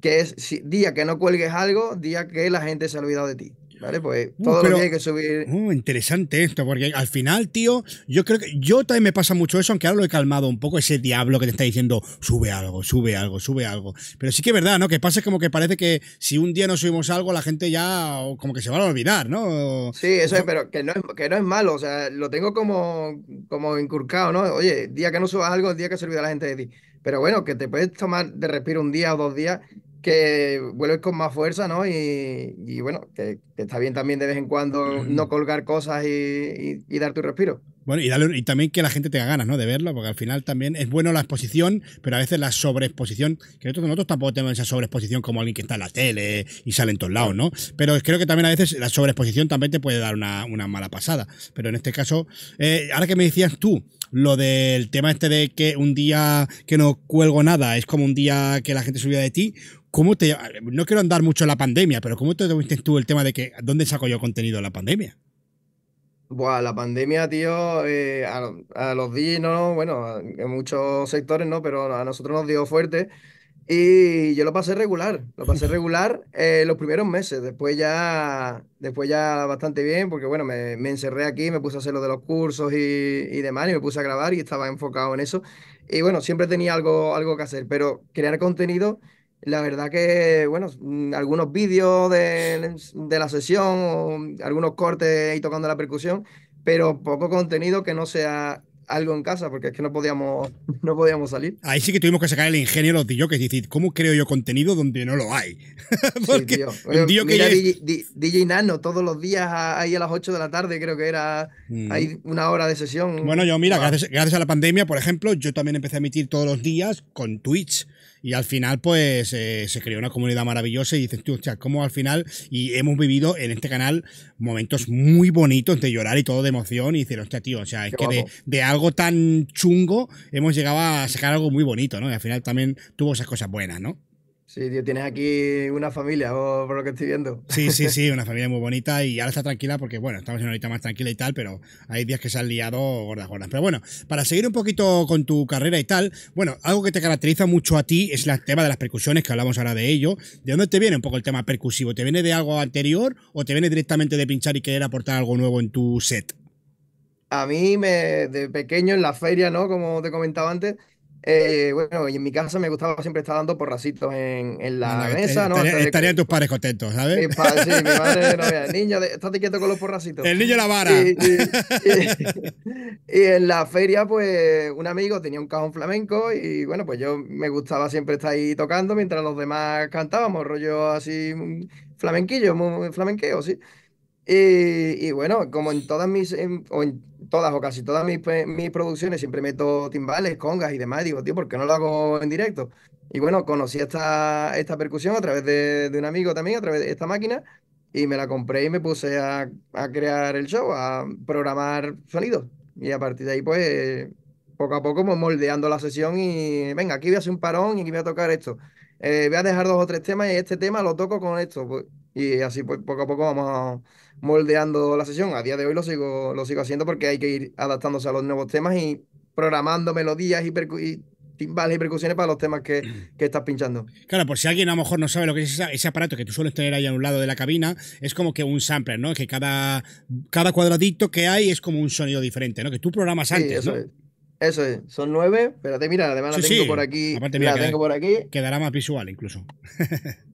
Speaker 2: que es, día que no cuelgues algo, día que la gente se ha olvidado de ti. ¿Vale? Pues todo lo que hay
Speaker 1: que subir. Uh, interesante esto, porque al final, tío, yo creo que. Yo también me pasa mucho eso, aunque ahora lo he calmado un poco, ese diablo que te está diciendo, sube algo, sube algo, sube algo. Pero sí que es verdad, ¿no? Que pasa como que parece que si un día no subimos algo, la gente ya como que se va a olvidar,
Speaker 2: ¿no? Sí, eso es, pero que no es, que no es malo, o sea, lo tengo como, como inculcado, ¿no? Oye, día que no subas algo, el día que se olvida la gente de ti. Pero bueno, que te puedes tomar de respiro un día o dos días que vuelves con más fuerza, ¿no? Y, bueno, que, está bien también de vez en cuando no colgar cosas y dar tu respiro.
Speaker 1: Bueno, y, también que la gente tenga ganas, ¿no? De verlo, porque al final también es bueno la exposición, pero a veces la sobreexposición, que nosotros, tampoco tenemos esa sobreexposición como alguien que está en la tele y sale en todos lados, ¿no? Pero creo que también a veces la sobreexposición también te puede dar una, mala pasada. Pero en este caso, eh, ahora que me decías tú, lo del tema este de que un día que no cuelgo nada es como un día que la gente se olvida de ti, ¿cómo te... No quiero andar mucho en la pandemia, pero ¿cómo te viste tú el tema de que dónde saco yo contenido en la pandemia?
Speaker 2: Buah, la pandemia, tío, eh, a, los DJs, bueno, en muchos sectores no, pero a nosotros nos dio fuerte. Y yo lo pasé regular, lo pasé <laughs> regular eh, los primeros meses, después ya, después ya bastante bien, porque bueno, me, encerré aquí, me puse a hacer lo de los cursos y, y, demás, y me puse a grabar y estaba enfocado en eso. Y bueno, siempre tenía algo, algo que hacer, pero crear contenido la verdad que, bueno, mm, algunos vídeos de, la sesión, mm, algunos cortes ahí tocando la percusión, pero poco contenido que no sea algo en casa, porque es que no podíamos, <laughs> no podíamos salir.
Speaker 1: Ahí sí que tuvimos que sacar el ingenio los DJs, que es decir, ¿cómo creo yo contenido donde no lo
Speaker 2: hay? <laughs> porque sí, tío. DJ, Nano todos los días ahí a las 8 de la tarde, creo que era mm. una hora de sesión. Bueno, yo
Speaker 1: mira, gracias a la pandemia, por ejemplo, yo también empecé a emitir todos los días con Twitch y al final, pues, eh, se creó una comunidad maravillosa y dices tú, hostia, cómo al final, y hemos vivido en este canal momentos muy bonitos de llorar y todo de emoción y decir, hostia, tío, o sea, es que de, de, algo tan chungo hemos llegado a sacar algo muy bonito, ¿no? Y al final también tuvo esas cosas buenas, ¿no?
Speaker 2: Sí, tío, tienes aquí una familia, por lo que estoy viendo. Sí, sí, sí, <laughs> una
Speaker 1: familia muy bonita y ahora está tranquila porque, bueno, estamos en una horita más tranquila y tal, pero hay días que se han liado gordas, gordas. Pero bueno, para seguir un poquito con tu carrera y tal, bueno, algo que te caracteriza mucho a ti es el tema de las percusiones, que hablamos ahora de ello. ¿De dónde te viene un poco el tema percusivo? ¿Te viene de algo anterior o te viene directamente de pinchar y querer aportar algo nuevo en tu set?
Speaker 2: A mí, me, de pequeño, en la feria, ¿no? Como te comentaba antes, eh, bueno, y en mi casa me gustaba siempre estar dando porracitos en, en la mesa, ¿no? Estarían estaría
Speaker 1: tus padres contentos, ¿sabes? Mi padre, sí, mi madre,
Speaker 2: <laughs> niño, estás quieto con los porracitos. El niño la vara. <laughs> Y, en la feria, pues, un amigo tenía un cajón flamenco y, bueno, pues yo me gustaba siempre estar ahí tocando mientras los demás cantábamos, rollo así, mm, flamenquillo, flamenqueo, sí. Eh, y, bueno, como en todas mis, o en todas o casi todas mis, producciones, siempre meto timbales, congas y demás. digo, tío, ¿por qué no lo hago en directo? Y bueno, conocí esta, esta percusión a través de, un amigo también, a través de esta máquina, y me la compré y me puse a, crear el show, a programar sonidos. Y a partir de ahí, pues, poco a poco, como moldeando la sesión y, venga, aquí voy a hacer un parón y aquí voy a tocar esto. Eh, voy a dejar dos o tres temas y este tema lo toco con esto. Pues, y así poco a poco vamos moldeando la sesión. A día de hoy lo sigo, lo sigo haciendo porque hay que ir adaptándose a los nuevos temas y programando melodías y, y timbales y percusiones para los temas que, <clears throat> que, estás pinchando. Claro,
Speaker 1: por si alguien a lo mejor no sabe lo que es ese aparato que tú sueles tener ahí a un lado de la cabina, es como que un sampler, ¿no? Que cada, cada cuadradito que hay es como un sonido diferente, ¿no? Que tú programas antes, eso Es.
Speaker 2: Eso es, son nueve, espérate, mira, además la tengo por aquí. mira, la tengo por aquí.
Speaker 1: Quedará más visual incluso. <laughs>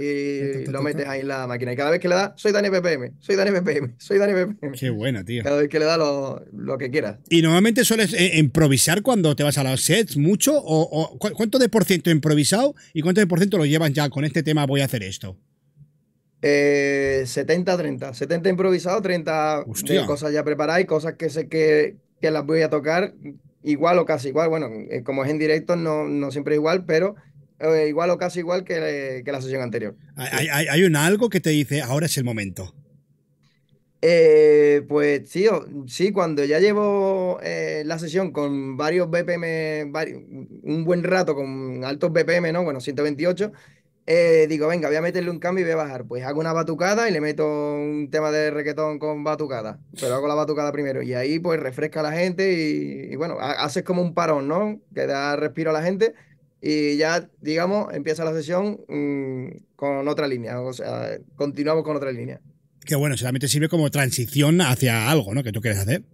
Speaker 2: y lo metes ahí en la máquina. Y cada vez que le das, soy Dani PPM, soy Dani PPM, <laughs> soy Dani PPM. Qué buena, tío. Cada vez que le das lo, que quieras.
Speaker 1: ¿Y normalmente sueles eh, improvisar cuando te vas a los sets mucho? O, ¿Cuánto de por ciento improvisado y cuánto de por ciento lo llevas ya con este tema voy a hacer esto?
Speaker 2: 70-30, eh, 70 improvisado, 30 cosas ya preparadas cosas que sé que, las voy a tocar igual o casi igual. Bueno, eh, como es en directo no, no siempre es igual, pero eh, igual o casi igual que, eh, la sesión anterior.
Speaker 1: ¿Hay, un algo que
Speaker 2: te dice, ahora es el momento. Eh, pues sí, sí, cuando ya llevo la sesión con varios BPM, un buen rato con altos BPM, ¿no? Bueno, 128, digo, venga, voy a meterle un cambio y voy a bajar. Pues hago una batucada y le meto un tema de reggaetón con batucada, pero hago la batucada primero y ahí pues refresca a la gente y bueno, haces como un parón, ¿no? Que da respiro a la gente y ya, digamos, empieza la sesión mm, con otra línea, o sea, continuamos con otra línea.
Speaker 1: Qué bueno, solamente sirve como transición hacia algo, ¿no? Que tú quieres hacer.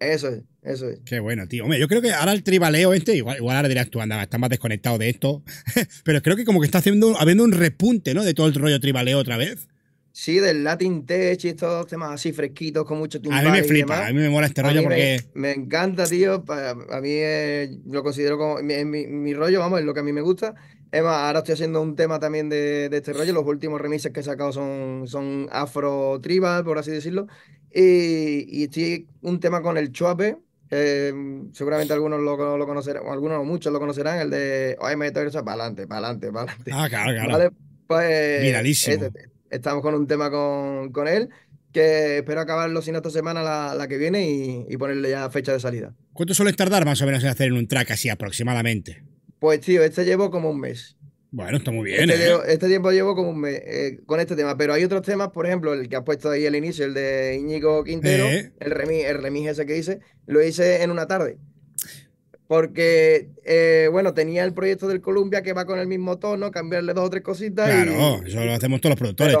Speaker 2: Eso es, eso es.
Speaker 1: Qué bueno, tío. Hombre, yo creo que ahora el tribaleo este, igual, igual ahora dirás tú, anda, está más desconectado de esto, <laughs> pero creo que como que está haciendo, habiendo un repunte, ¿no? De todo el rollo tribaleo otra vez.
Speaker 2: Sí, del Latin Tech y estos temas así fresquitos con mucho tiempo. A mí me flipa, a mí me mola este rollo porque. Me, encanta, tío. A mí lo considero como. Mi, rollo, vamos, es lo que a mí me gusta. Es más, ahora estoy haciendo un tema también de, este rollo. Los últimos remises que he sacado son, son afro-tribal, por así decirlo. Y, y, estoy un tema con el Chuape. Em, seguramente algunos lo, conocerán, algunos muchos lo conocerán, el de. Oye, me para adelante, para adelante, adelante. Ah, claro, claro. Pues, Estamos con un tema con, él que espero acabarlo sin esta semana la, que viene y, ponerle ya fecha de salida.
Speaker 1: ¿Cuánto suele tardar más o menos en hacer en un track así aproximadamente?
Speaker 2: Pues tío, este llevo como un mes.
Speaker 1: Bueno, está muy bien. Este, ¿eh?
Speaker 2: este tiempo llevo como un mes eh, con este tema, pero hay otros temas, por ejemplo, el que has puesto ahí al inicio, el de Íñigo Quintero, eh. el remix el remis ese que hice, lo hice en una tarde porque, eh, bueno, tenía el proyecto del Columbia que va con el mismo tono, cambiarle dos o tres cositas. Claro,
Speaker 1: eso lo hacemos todos los productores.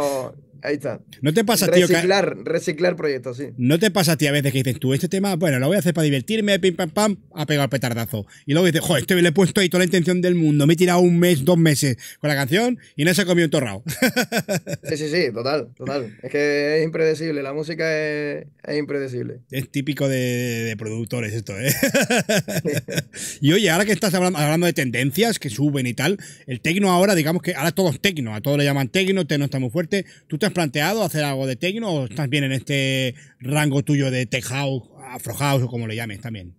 Speaker 2: Ahí está. No te pasa, tío. Reciclar, proyectos, sí.
Speaker 1: No te pasa, tío, a veces que dices tú, este tema, bueno, lo voy a hacer para divertirme, pim, pam, pam, ha pegado el petardazo. Y luego dices, joder, esto le he puesto ahí toda la intención del mundo, me he tirado un mes, dos meses con la canción y no se ha comido un torrado <laughs>
Speaker 2: sí, sí, sí, total, total. Es que es impredecible, la música es, impredecible.
Speaker 1: Es típico de, productores esto, ¿eh? <laughs> y oye, ahora que estás hablando, de tendencias que suben y tal, el tecno ahora, digamos que ahora todos es tecno, a todos le llaman tecno, tecno está muy fuerte. ¿Tú te has planteado hacer algo de techno o estás bien en este rango tuyo de tech house, o como lo llames también?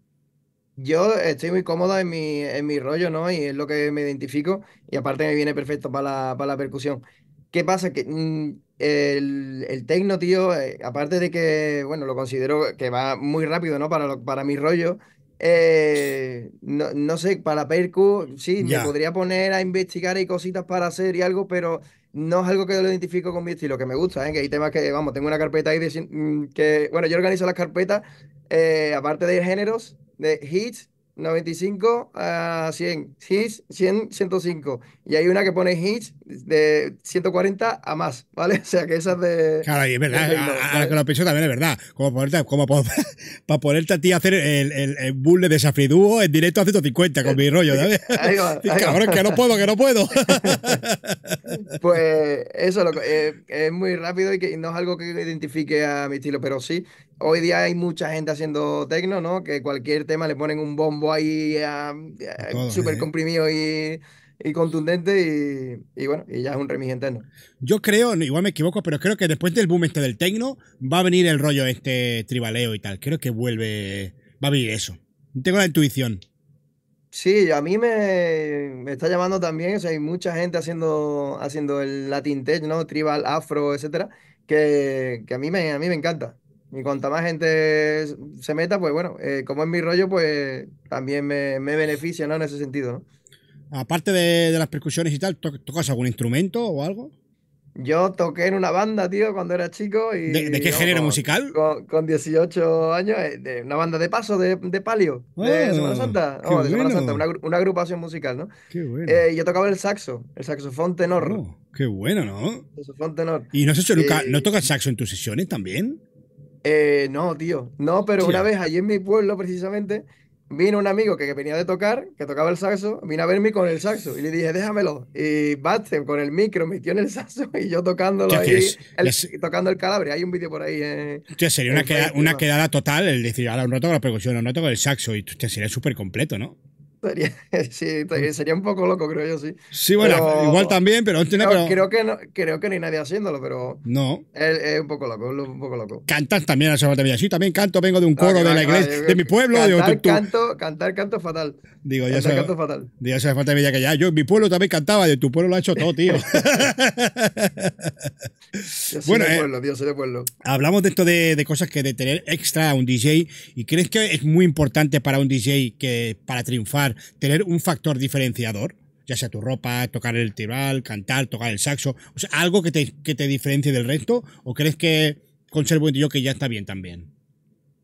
Speaker 2: Yo estoy muy cómoda en mi, en mi rollo, ¿no? Y es lo que me identifico y aparte me viene perfecto para la, para la percusión. ¿Qué pasa? Que mm, el, el tecno, tío, eh, aparte de que, bueno, lo considero que va muy rápido, ¿no? Para, para mi rollo, eh, no, sé, para Percu, sí, me podría poner a investigar y cositas para hacer y algo, pero no es algo que lo identifico con mi estilo, que me gusta, ¿eh? que hay temas que, vamos, tengo una carpeta ahí de, mm, que, bueno, yo organizo las carpetas, eh, aparte de géneros, de hits, 95 a 100, hits 100, 105. Y hay una que pone hits de 140 a más, ¿vale? <laughs> O sea que esas de. Claro, y es verdad,
Speaker 1: Ahora que también es verdad. ¿Cómo ponerte, <laughs> para, ponerte a ti a hacer el, el, bulle de Safridúo en directo a 150 con mi rollo, ¿sabes? <laughs> Ahí cabrón, que no
Speaker 2: puedo, que no puedo. pues eso, eh, es muy rápido y, que, y no es algo que identifique a mi estilo, pero sí hoy día hay mucha gente haciendo tecno, ¿no? Que cualquier tema le ponen un bombo ahí súper comprimido y, contundente y, bueno, y ya es un remix interno.
Speaker 1: Yo creo, igual me equivoco, pero creo que después del boom este del tecno va a venir el rollo este tribaleo y tal. Creo que vuelve, va a venir eso. Tengo la intuición.
Speaker 2: Sí, a mí me, está llamando también, o sea, hay mucha gente haciendo, haciendo el Latin Tech, ¿no? Tribal, Afro, etcétera, que, que a, mí me, a mí me encanta. Y cuanta más gente se meta, pues bueno, eh, como es mi rollo, pues también me, beneficia, ¿no? En ese sentido, ¿no?
Speaker 1: Aparte de, las percusiones
Speaker 2: y tal, ¿tocas algún instrumento o algo? Yo toqué en una banda, tío, cuando era chico. ¿De, qué género musical? Con, 18 años, eh, de una banda de paso, de, palio, ah, de Semana Santa. de Santa, una, agrupación musical, ¿no? Qué bueno. Eh, yo tocaba el saxo, el saxofón tenor. Oh, qué bueno, ¿no? saxofón tenor. ¿Y no, has hecho nunca, no
Speaker 1: tocas saxo en tus sesiones también?
Speaker 2: Eh, no, tío, no, pero una vez allí en mi pueblo precisamente vino un amigo que, venía de tocar, que tocaba el saxo, vino a verme con el saxo y le dije, déjamelo. Y Batzen, con el micro metió en el <laughs> saxo y yo tocándolo ahí, tocando el cadáver. Hay un vídeo por ahí. Eh, sería una, una quedada
Speaker 1: total el decir, ahora no toco la percusión, no toco el saxo y sería súper completo, ¿no?
Speaker 2: <laughs> Mm. Sería, un poco loco, creo yo, sí. Sí, bueno, igual también, pero, Creo, que no, creo que hay nadie haciéndolo, pero. No. Es, un poco loco, un poco loco.
Speaker 1: cantar también a falta Sí, también canto, vengo de un coro de la iglesia, de mi pueblo. Cantar, tú, Canto,
Speaker 2: cantar canto fatal. Digo, ya
Speaker 1: que ya. Yo mi pueblo también cantaba, de tu pueblo lo ha hecho todo, tío.
Speaker 2: bueno, eh, de pueblo,
Speaker 1: Hablamos de esto de, de cosas que de tener extra a un DJ. ¿Y crees que es muy importante para un DJ que para triunfar? tener un factor diferenciador, ya sea tu ropa, tocar el tiral, cantar, tocar el saxo, o sea, algo que te, que diferencie del resto, o crees que Conservo ser yo que ya está bien también?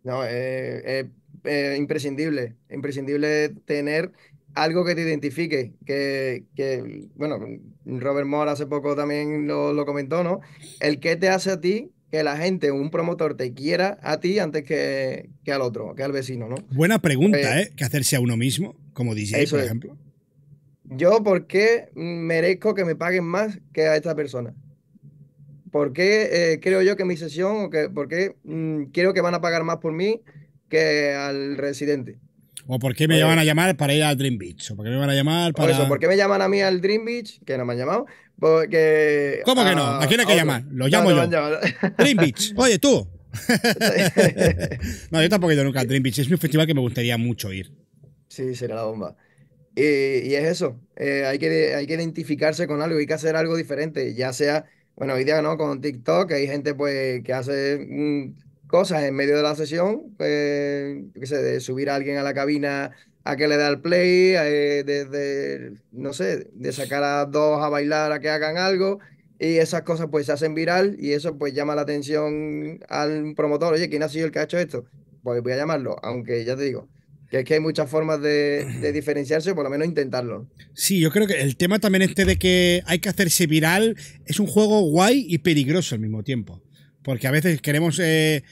Speaker 2: No, es eh, eh, eh, imprescindible, imprescindible tener algo que te identifique, que, bueno, Robert Moore hace poco también lo, comentó, ¿no? El que te hace a ti que la gente, un promotor, te quiera a ti antes que, al otro, que al vecino, ¿no?
Speaker 1: Buena pregunta, ¿eh? Que hacerse a uno mismo. Como DJ, por ejemplo.
Speaker 2: Yo, ¿por qué merezco que me paguen más que a esta persona? ¿Por qué eh, creo yo que mi sesión, o que, qué mm, que van a pagar más por mí que al residente?
Speaker 1: ¿O por qué me llaman van a llamar para ir al Dream Beach? por qué me van a llamar para...? eso, ¿por qué
Speaker 2: me llaman a mí al Dream Beach? Que no me han llamado. Porque... ¿Cómo que no? Ah, ¿A quién hay que llamar? Lo llamo yo. Dream <laughs>
Speaker 1: Beach. Oye, tú.
Speaker 2: <laughs>
Speaker 1: no, yo tampoco he ido nunca al Dream Beach. Es un festival que me gustaría mucho ir.
Speaker 2: Sí, será la bomba. Eh, y, es eso, eh, hay, que, hay que identificarse con algo, hay que hacer algo diferente, ya sea, bueno, hoy día no, con TikTok hay gente pues que hace mm, cosas en medio de la sesión, eh, sé, de subir a alguien a la cabina a que le da el play, eh, no sé, de sacar a dos a bailar a que hagan algo, y esas cosas pues se hacen viral y eso pues llama la atención al promotor, oye, ¿quién ha sido el que ha hecho esto? Pues voy a llamarlo, aunque ya te digo que es que hay muchas formas de, diferenciarse o por lo menos intentarlo.
Speaker 1: Sí, yo creo que el tema también este de que hay que hacerse viral es un juego guay y peligroso al mismo tiempo. Porque a veces queremos eh,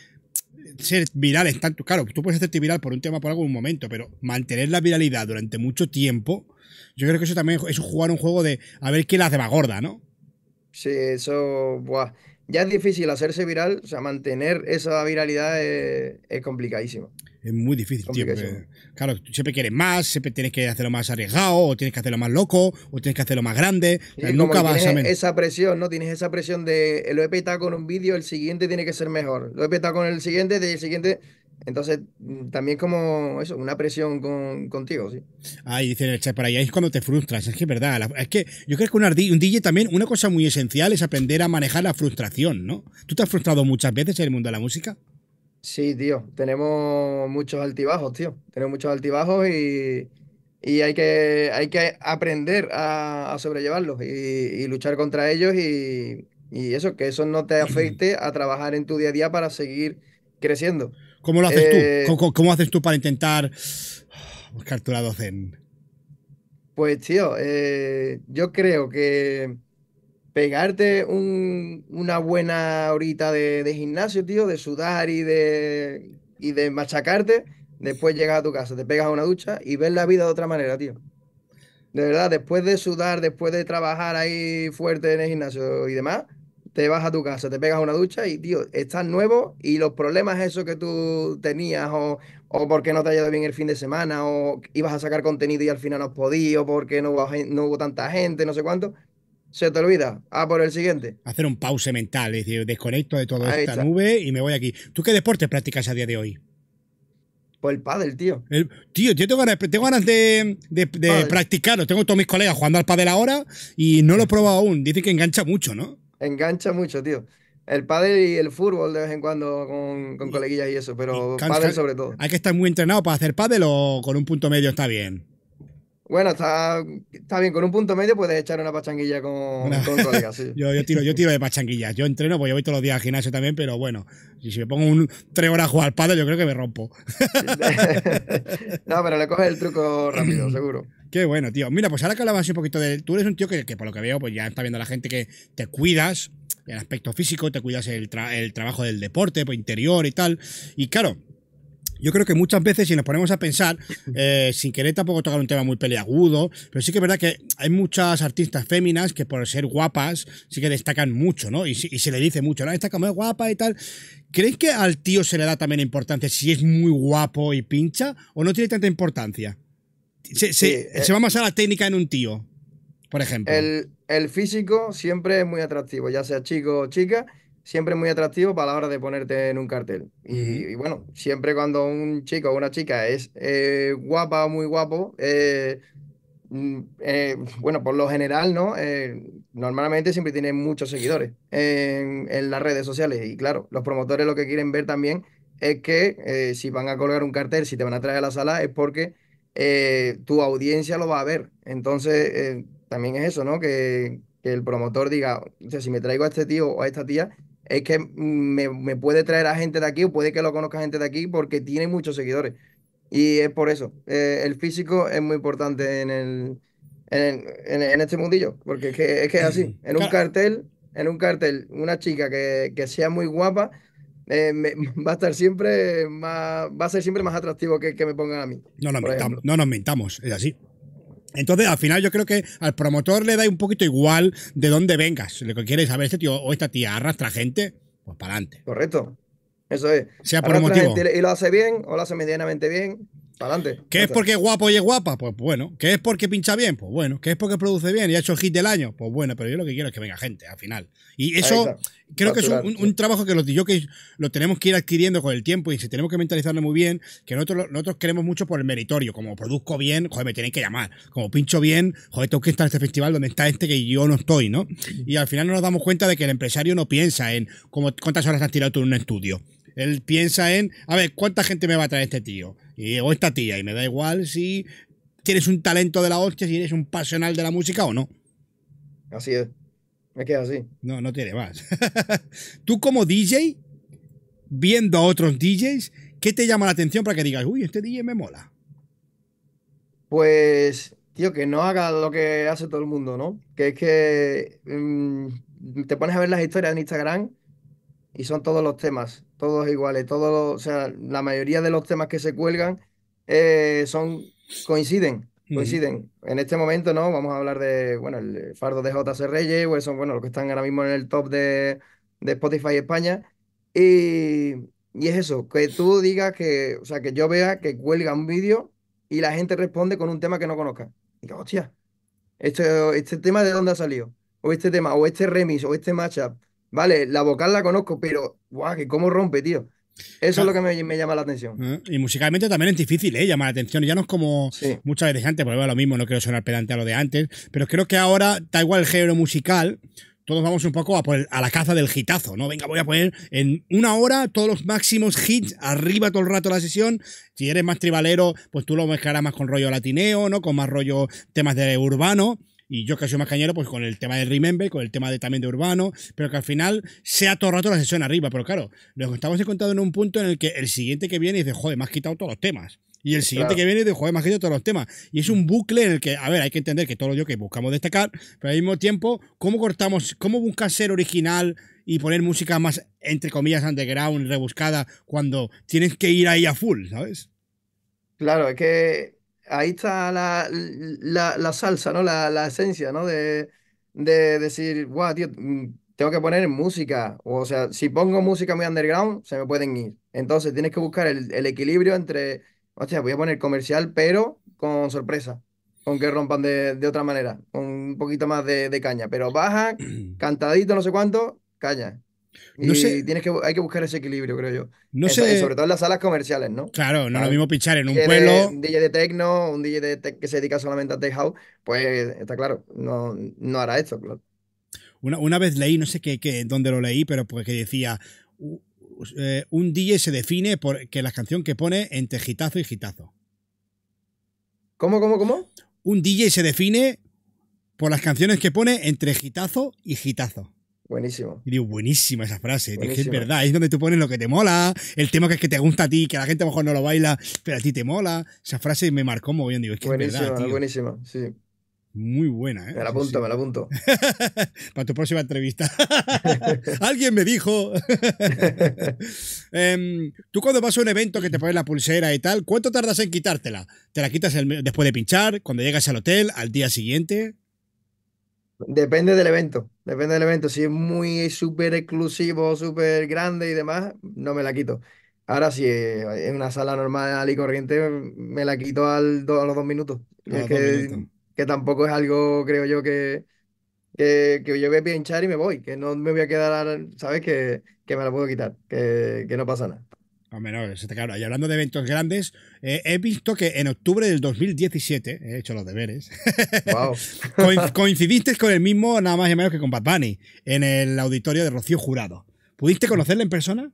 Speaker 1: ser virales tanto. Claro, tú puedes hacerte viral por un tema por algún momento, pero mantener la viralidad durante mucho tiempo, yo creo que eso también es jugar un juego de a ver quién la hace más gorda, ¿no?
Speaker 2: Sí, eso. Ya es difícil hacerse viral, o sea, mantener esa viralidad es complicadísimo
Speaker 1: es muy difícil, tío. claro, siempre quieres más, siempre tienes que hacerlo más arriesgado, o tienes que hacerlo más loco, o tienes que hacerlo más
Speaker 2: grande. nunca vas a menos. Esa presión, ¿no? Tienes esa presión de eh, lo he petado con un vídeo, el siguiente tiene que ser mejor. Lo he petado con el siguiente, el siguiente. Entonces, mm, también como eso, una presión contigo, sí.
Speaker 1: Ahí dicen el chat por ahí, es cuando te frustras, es que es verdad. es que yo creo que un, un DJ también, una cosa muy esencial es aprender a manejar la frustración, ¿no? ¿Tú te has frustrado muchas veces en el mundo de la música?
Speaker 2: Sí, tío, tenemos muchos altibajos, tío. Tenemos muchos altibajos y, hay que, hay que aprender a, sobrellevarlos y, luchar contra ellos y, eso, que eso no te <clears throat> afecte a trabajar en tu día a día para seguir creciendo. ¿Cómo lo haces tú? Eh,
Speaker 1: ¿Cómo, haces tú para intentar buscar tu lado
Speaker 2: Pues, tío, eh, yo creo que pegarte una buena horita de, gimnasio, tío, de sudar y de, de machacarte, después llegas a tu casa, te pegas a una ducha y ves la vida de otra manera, tío. De verdad, después de sudar, después de trabajar ahí fuerte en el gimnasio y demás, te vas a tu casa, te pegas una ducha y, tío, estás nuevo y los problemas esos que tú tenías o, porque no te ha ido bien el fin de semana o ibas a sacar contenido y al final no has podido porque no no hubo tanta gente, no sé cuánto, se te olvida. Ah, por el siguiente.
Speaker 1: Hacer un pause mental, es decir, desconecto de toda esta nube y me voy aquí. ¿Tú qué deporte practicas a día de hoy?
Speaker 2: Pues el pádel, tío.
Speaker 1: tío, yo tengo ganas, de, de, practicarlo. Tengo todos mis colegas jugando al pádel ahora y no lo he probado aún. Dicen que engancha mucho, ¿no?
Speaker 2: Engancha mucho, tío. El pádel y el fútbol de vez en cuando con, con coleguillas y eso, pero pádel sobre todo.
Speaker 1: ¿Hay que estar muy entrenado para hacer pádel o con un punto medio está bien?
Speaker 2: Bueno, está, está, bien, con un punto medio puedes echar una pachanguilla con, una... <laughs> Sí. yo, tiro,
Speaker 1: yo tiro de pachanguillas. Yo entreno, pues yo voy todos los días al gimnasio también, pero bueno, si, me pongo un tres horas a jugar al yo creo que me rompo.
Speaker 2: <laughs> no, pero le coges el truco rápido, <clears throat> seguro.
Speaker 1: Qué bueno, tío. Mira, pues ahora que hablabas un poquito de. Tú eres un tío que, por lo que veo, pues ya está viendo a la gente que te cuidas el aspecto físico, te cuidas el, el trabajo del deporte, pues, interior y tal. Y claro, yo creo que muchas veces, si nos ponemos a pensar, eh, sin querer tampoco tocar un tema muy peleagudo, pero sí que es verdad que hay muchas artistas féminas que por ser guapas sí que destacan mucho, ¿no? Y, se le dice mucho, ¿no? Ah, esta como es guapa y tal. ¿Crees que al tío se le da también importancia si es muy guapo y pincha o no tiene tanta importancia? Se, eh, va a a la técnica en un tío, por ejemplo.
Speaker 2: el físico siempre es muy atractivo, ya sea chico o chica, siempre muy atractivo para la hora de ponerte en un cartel. Y, bueno, siempre cuando un chico o una chica es eh, guapa o muy guapo, eh, mm, eh, bueno, por lo general, ¿no? normalmente siempre tiene muchos seguidores en, las redes sociales. Y claro, los promotores lo que quieren ver también es que si van a colgar un cartel, si te van a traer a la sala, es porque tu audiencia lo va a ver. Entonces, también es eso, ¿no? Que, que el promotor diga, o sea, si me traigo a este tío o a esta tía, es que me, puede traer a gente de aquí o puede que lo conozca gente de aquí porque tiene muchos seguidores. Y es por eso. Eh, el físico es muy importante en, el, en, este mundillo, porque es que, es así. <clears throat> En un cartel, en un cartel, una chica que, sea muy guapa eh, <laughs> va a estar siempre más, va a ser siempre más atractivo que, que me pongan a mí.
Speaker 1: No nos, mentamos no es así. Entonces, al final, yo creo que al promotor le da un poquito igual de dónde vengas. Lo que quieres saber este tío o oh, esta tía arrastra gente, pues para adelante.
Speaker 2: Correcto. Eso es. Sea por motivo. Y lo hace bien o lo hace medianamente bien. Para adelante. ¿Qué es porque es
Speaker 1: guapo y es guapa? Pues bueno. ¿Qué es porque pincha bien? Pues bueno. ¿Qué es porque produce bien y ha hecho hit del año? Pues bueno, pero yo lo que quiero es que venga gente al final. Y eso, creo que es un, trabajo que los que lo tenemos que ir adquiriendo con el tiempo y si tenemos que mentalizarlo muy bien, que nosotros, nosotros queremos mucho por el meritorio, como produzco bien, joder, me tienen que llamar, como pincho bien, joder, tengo que estar en este festival donde está este que yo no estoy, ¿no? Y al final no nos damos cuenta de que el empresario no piensa en cuántas horas has tirado tú en un estudio. Él piensa en, a ver, ¿cuánta gente me va a traer este tío? Y, o esta tía, y me da igual si tienes un talento de la hostia, si eres un pasional de la música o no.
Speaker 2: Así es. Me queda así. No, no tiene más.
Speaker 1: <laughs> Tú como DJ, viendo a otros DJs, ¿qué te llama la atención para que digas, uy, este DJ me mola?
Speaker 2: Pues, tío, que no haga lo que hace todo el mundo, ¿no? Que es que mm, te pones a ver las historias en Instagram y son todos los temas, todos iguales, todos, o sea, la mayoría de los temas que se cuelgan eh, son coinciden coinciden. En este momento, ¿no? Vamos a hablar de, bueno, el eh, fardo de JC Reyes, pues, son bueno, los que están ahora mismo en el top de, Spotify España. Y, es eso, que tú digas que, o sea, que yo vea que cuelga un vídeo y la gente responde con un tema que no conozca. Y digo, hostia, este, este tema de dónde ha salido, o este tema, o este remix, o este matchup. Vale, la vocal la conozco, pero, guau, que cómo rompe, tío. Eso es lo que me, llama la atención.
Speaker 1: Mm, y musicalmente también es difícil, ¿eh? Llamar la atención. Ya no es como muchas veces antes, porque lo mismo, no quiero sonar pedante a lo de antes, pero creo que ahora, da igual el género musical, todos vamos un poco a, a la caza del hitazo, ¿no? Venga, voy a poner en una hora todos los máximos hits arriba todo el rato la sesión. Si eres más tribalero, pues tú lo mezclarás más con rollo latineo, ¿no? Con más rollo temas de urbano y yo que soy más cañero, pues con el tema de Remember, con el tema de, también de Urbano, pero que al final sea todo el rato la sesión arriba. Pero claro, nos estamos encontrando en un punto en el que el siguiente que viene es de, joder, me has quitado todos los temas. Y el siguiente que viene de joder, me has quitado todos los temas. Y es un bucle en el que, a ver, hay que entender que todo lo que buscamos destacar, pero al mismo tiempo, ¿cómo cortamos, cómo buscas ser original y poner música más, entre comillas,
Speaker 2: underground, rebuscada, cuando tienes que ir ahí a full, ¿sabes? Claro, es que ahí está la, salsa, ¿no? La, la, esencia, ¿no? De, decir, tío, mm, tengo que poner música. O, sea, si pongo música muy underground, se me pueden ir. Entonces tienes que buscar el, equilibrio entre, hostia, voy a poner comercial, pero con sorpresa. Con que rompan de, otra manera, con un poquito más de caña. Pero baja, <clears throat> cantadito, no sé cuánto, caña. No sé. Tienes que, hay que buscar ese equilibrio, creo yo. No sé. sobre todo en las salas comerciales, ¿no?
Speaker 1: Claro, no lo mismo pinchar en un pueblo. un
Speaker 2: DJ de techno, un DJ de que se dedica solamente a tech house, pues está claro, no, no hará esto,
Speaker 1: Una, vez leí, no sé qué, dónde lo leí, pero porque pues decía: eh, un DJ se define por que la canción que pone entre gitazo y gitazo. ¿Cómo, cómo, cómo? Un DJ se define por las canciones que pone entre gitazo y gitazo. Buenísimo. Y digo, buenísima esa frase, es, verdad, es donde tú pones lo que te mola, el tema que es que te gusta a ti, que a la gente a lo mejor no lo baila, pero a ti te mola. Esa frase me marcó muy bien, buenísima, Buenísima,
Speaker 2: sí. Muy buena, ¿eh? Me la apunto, me la apunto. <laughs>
Speaker 1: Para tu próxima entrevista. <laughs> Alguien me dijo. <laughs> Em, tú cuando vas a un evento que te pones la pulsera y tal, ¿cuánto tardas en quitártela? ¿Te la quitas después de pinchar? ¿Cuando llegas al hotel? ¿Al día siguiente?
Speaker 2: Depende del evento, depende del evento. Si es muy súper exclusivo, súper grande y demás, no me la quito. Ahora, si es eh, una sala normal y corriente, mm, me la quito al a los dos minutos. que, que tampoco es algo, creo yo, que, que, yo voy a pinchar y me voy, que no me voy a quedar, ¿sabes? Que, que me la puedo quitar, que, que no pasa nada
Speaker 1: a Y hablando de eventos grandes, eh, he visto que en octubre del 2017, eh, he hecho los deberes,
Speaker 2: <laughs>
Speaker 1: coincidiste con el mismo, nada más y menos que con Bad Bunny, en el auditorio de Rocío Jurado. ¿Pudiste conocerle en persona?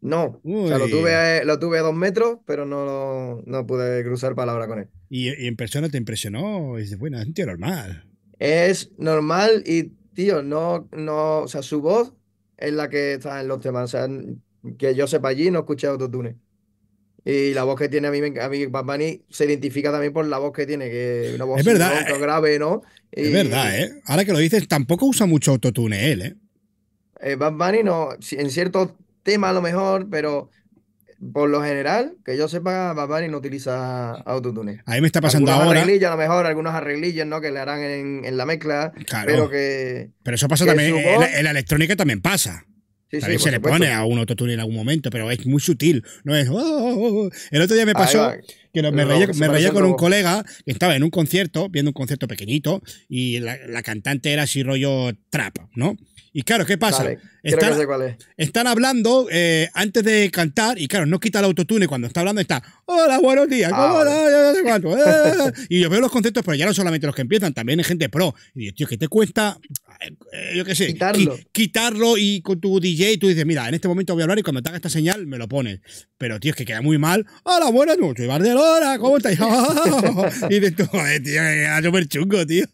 Speaker 2: No, lo tuve, a, dos metros, pero no, no pude cruzar palabra con él. ¿Y, en persona te impresionó? bueno, es un tío normal. Es normal y, tío, no, no, o sea, su voz es la que está en los temas. O que yo sepa allí, no escuché autotune. Y la voz que tiene a mí, a Bad Bunny se identifica también por la voz que tiene, que una voz es verdad, eh. grave, ¿no? es verdad, ¿eh? Ahora
Speaker 1: que lo dices, tampoco usa mucho autotune él, ¿eh?
Speaker 2: eh Bad Bunny no, en ciertos temas a lo mejor, pero por lo general, que yo sepa, Bad Bunny no utiliza autotune.
Speaker 1: Ahí me está pasando ahora. a
Speaker 2: lo mejor, algunos arreglillas, ¿no? Que le harán en, la mezcla. Claro. Pero que. Pero eso pasa también. en
Speaker 1: la electrónica también pasa. Sí, se le pone a un autotune en algún momento, pero es muy sutil. No es. Oh, oh, oh, el otro día me pasó que me, reí con un colega que estaba en un concierto, viendo un concierto pequeñito, y la, cantante era así rollo trap, ¿no? Y claro, ¿qué pasa? están, hablando eh, antes de cantar, y claro, no quita el autotune cuando está hablando, está,
Speaker 2: hola, buenos
Speaker 1: días, hola, ah, ya no sé cuánto. Y yo veo los conceptos, pero ya no solamente los que empiezan, también hay gente pro. Y digo, tío, ¿qué te cuesta eh, yo qué sé, quitarlo. y con tu DJ tú dices, mira, en este momento voy a hablar y cuando te esta señal me lo pones. Pero, tío, es que queda muy mal. Hola, buenas noches, Barcelona, ¿cómo estás <laughs> y dices
Speaker 2: tú, joder, tío, súper chungo, tío.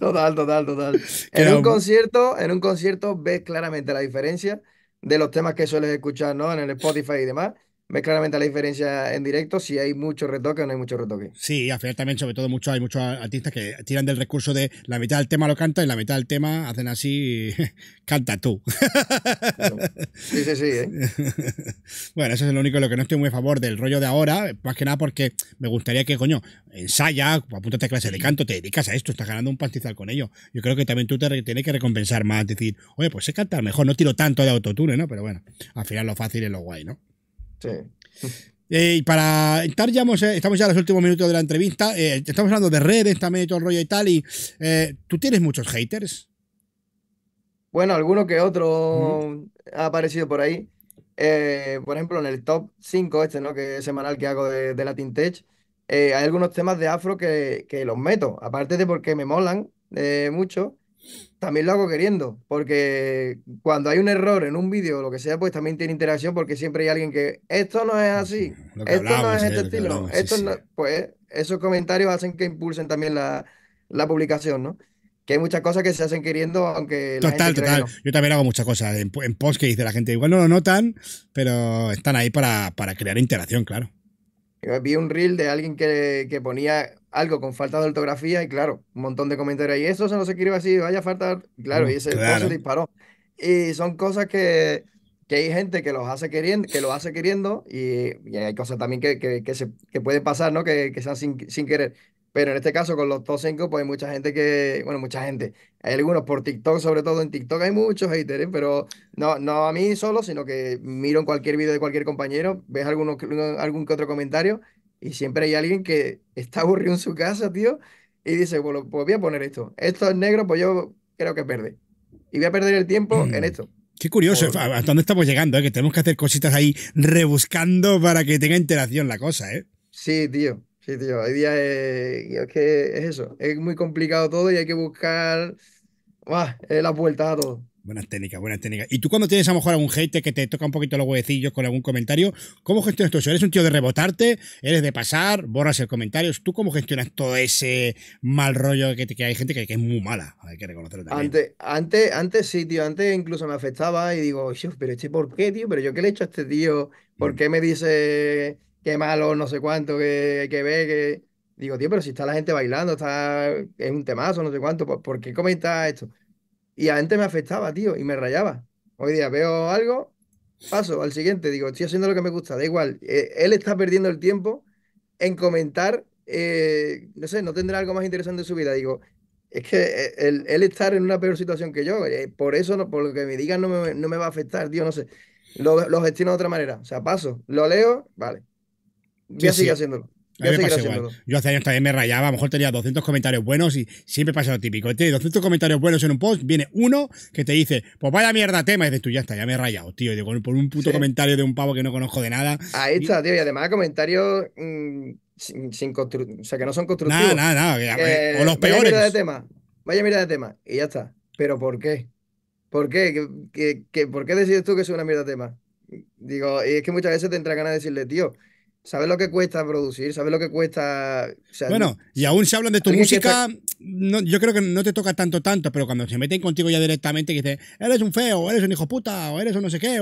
Speaker 2: Total, total, total. En un, concierto, en un concierto ves claramente la diferencia de los temas que sueles escuchar, ¿no? En el Spotify y demás ves claramente la diferencia en directo si hay mucho retoque o no hay mucho retoque.
Speaker 1: Sí, al final también, sobre todo, mucho, hay muchos artistas que tiran del recurso de la mitad del tema lo canta y la mitad del tema hacen así, <laughs> canta tú.
Speaker 2: Sí, sí, sí. ¿eh? <laughs>
Speaker 1: Bueno, eso es lo único lo que no estoy muy a favor del rollo de ahora, más que nada porque me gustaría que, coño, ensaya, apúntate a clase de canto, te dedicas a esto, estás ganando un pastizal con ello. Yo creo que también tú te tienes que recompensar más, decir, oye, pues sé cantar mejor, no tiro tanto de autotune, ¿no? Pero bueno, al final lo fácil es lo guay, ¿no? Sí. Eh, y para estar ya, estamos ya en los últimos minutos de la entrevista, eh, estamos hablando de redes también y todo el rollo y tal, y eh, tú tienes muchos haters.
Speaker 2: Bueno, alguno que otro ha aparecido por ahí. por ejemplo, en el top 5 este, ¿no? Que semanal que hago de, de Latin Tech, hay algunos temas de afro que, que, los meto, aparte de porque me molan mucho, también lo hago queriendo, porque cuando hay un error en un vídeo o lo que sea, pues también tiene interacción porque siempre hay alguien que esto no es así, esto no es este estilo, esto pues esos comentarios hacen que impulsen también la, publicación, ¿no? Que hay muchas cosas que se hacen queriendo, aunque. Total, total.
Speaker 1: Yo también hago muchas cosas en, post que dice la gente, igual no lo notan, pero están ahí para crear interacción, claro.
Speaker 2: Eh, vi un reel de alguien que, ponía algo con falta de ortografía y claro, un montón de comentarios. Y eso se nos escribe así, vaya falta. Claro, y ese se disparó. Y son cosas que, que, hay gente que los hace queriendo, que lo hace queriendo, y, hay cosas también que, que, que puede pasar, ¿no? Que, sean sin, sin querer. Pero en este caso, con los top pues hay mucha gente que, bueno, mucha gente. Hay algunos por TikTok, sobre todo en TikTok hay muchos haters, pero no, no a mí solo, sino que miro cualquier video de cualquier compañero, ves alguno, algún que otro comentario y siempre hay alguien que <laughs> está aburrido en su casa, tío, y dice, bueno, pues, pues voy a poner esto. Esto es negro, pues yo creo que es Y voy a perder el tiempo en mm, esto.
Speaker 1: Qué curioso, hasta dónde estamos llegando? Eh? Que tenemos que hacer cositas ahí rebuscando para que tenga interacción la cosa, ¿eh?
Speaker 2: Sí, tío. Sí, tío, hoy día eh, es, que es eso, es muy complicado todo y hay que buscar eh, La las vueltas a todo.
Speaker 1: Buenas técnicas, buenas técnicas. ¿Y tú cuando tienes a lo mejor algún hate que te toca un poquito los huevecillos con algún comentario, cómo gestionas todo eso? ¿Eres un tío de rebotarte? ¿Eres de pasar? ¿Borras el comentario? ¿Tú cómo gestionas todo ese mal rollo que, hay gente que, es muy mala? Hay que reconocerlo
Speaker 2: también. Antes, antes, antes sí, tío. Antes incluso me afectaba y digo, pero este, ¿por qué, tío? ¿Pero yo qué le he hecho a este tío? ¿Por qué me dice qué malo, no sé cuánto, que hay que Digo, tío, pero si está la gente bailando, está... es un temazo, no sé cuánto, ¿por, qué comenta esto? Y gente me afectaba, tío, y me rayaba. Hoy día veo algo, paso al siguiente, digo, estoy haciendo lo que me gusta, da igual. E, él está perdiendo el tiempo en comentar, eh, no sé, no tendrá algo más interesante en su vida. Digo, es que e, él, estar en una peor situación que yo, eh, por eso, no, por lo que me digan, no me, no me va a afectar, tío, no sé. Lo, lo gestiono de otra manera, o sea, paso, lo leo, vale, Voy a seguir haciéndolo. A me
Speaker 1: Yo hace años también me rayaba, a lo mejor tenía 200 comentarios buenos y siempre pasa lo típico. Tienes este, 200 comentarios buenos en un post, viene uno que te dice, pues vaya mierda tema, y dices tú, ya está, ya me he rayado, tío. por un puto comentario de un pavo que no conozco de nada.
Speaker 2: Ahí está, tío, y además comentarios mm, sin, o sea, que no son constructivos. Nada, nada, eh, o los peores. Vaya mierda de tema, vaya mierda de tema, y ya está. ¿Pero por qué? ¿Por qué? por qué decides tú que es una mierda de tema? Digo, y es que muchas veces te entra ganas de decirle, tío, ¿Sabes lo que cuesta producir? ¿Sabes lo que cuesta...? bueno,
Speaker 1: y aún si hablan de tu música, yo creo que no te toca tanto, tanto, pero cuando se meten contigo ya directamente y dicen, eres un feo, eres un hijo puta, o eres un no sé qué,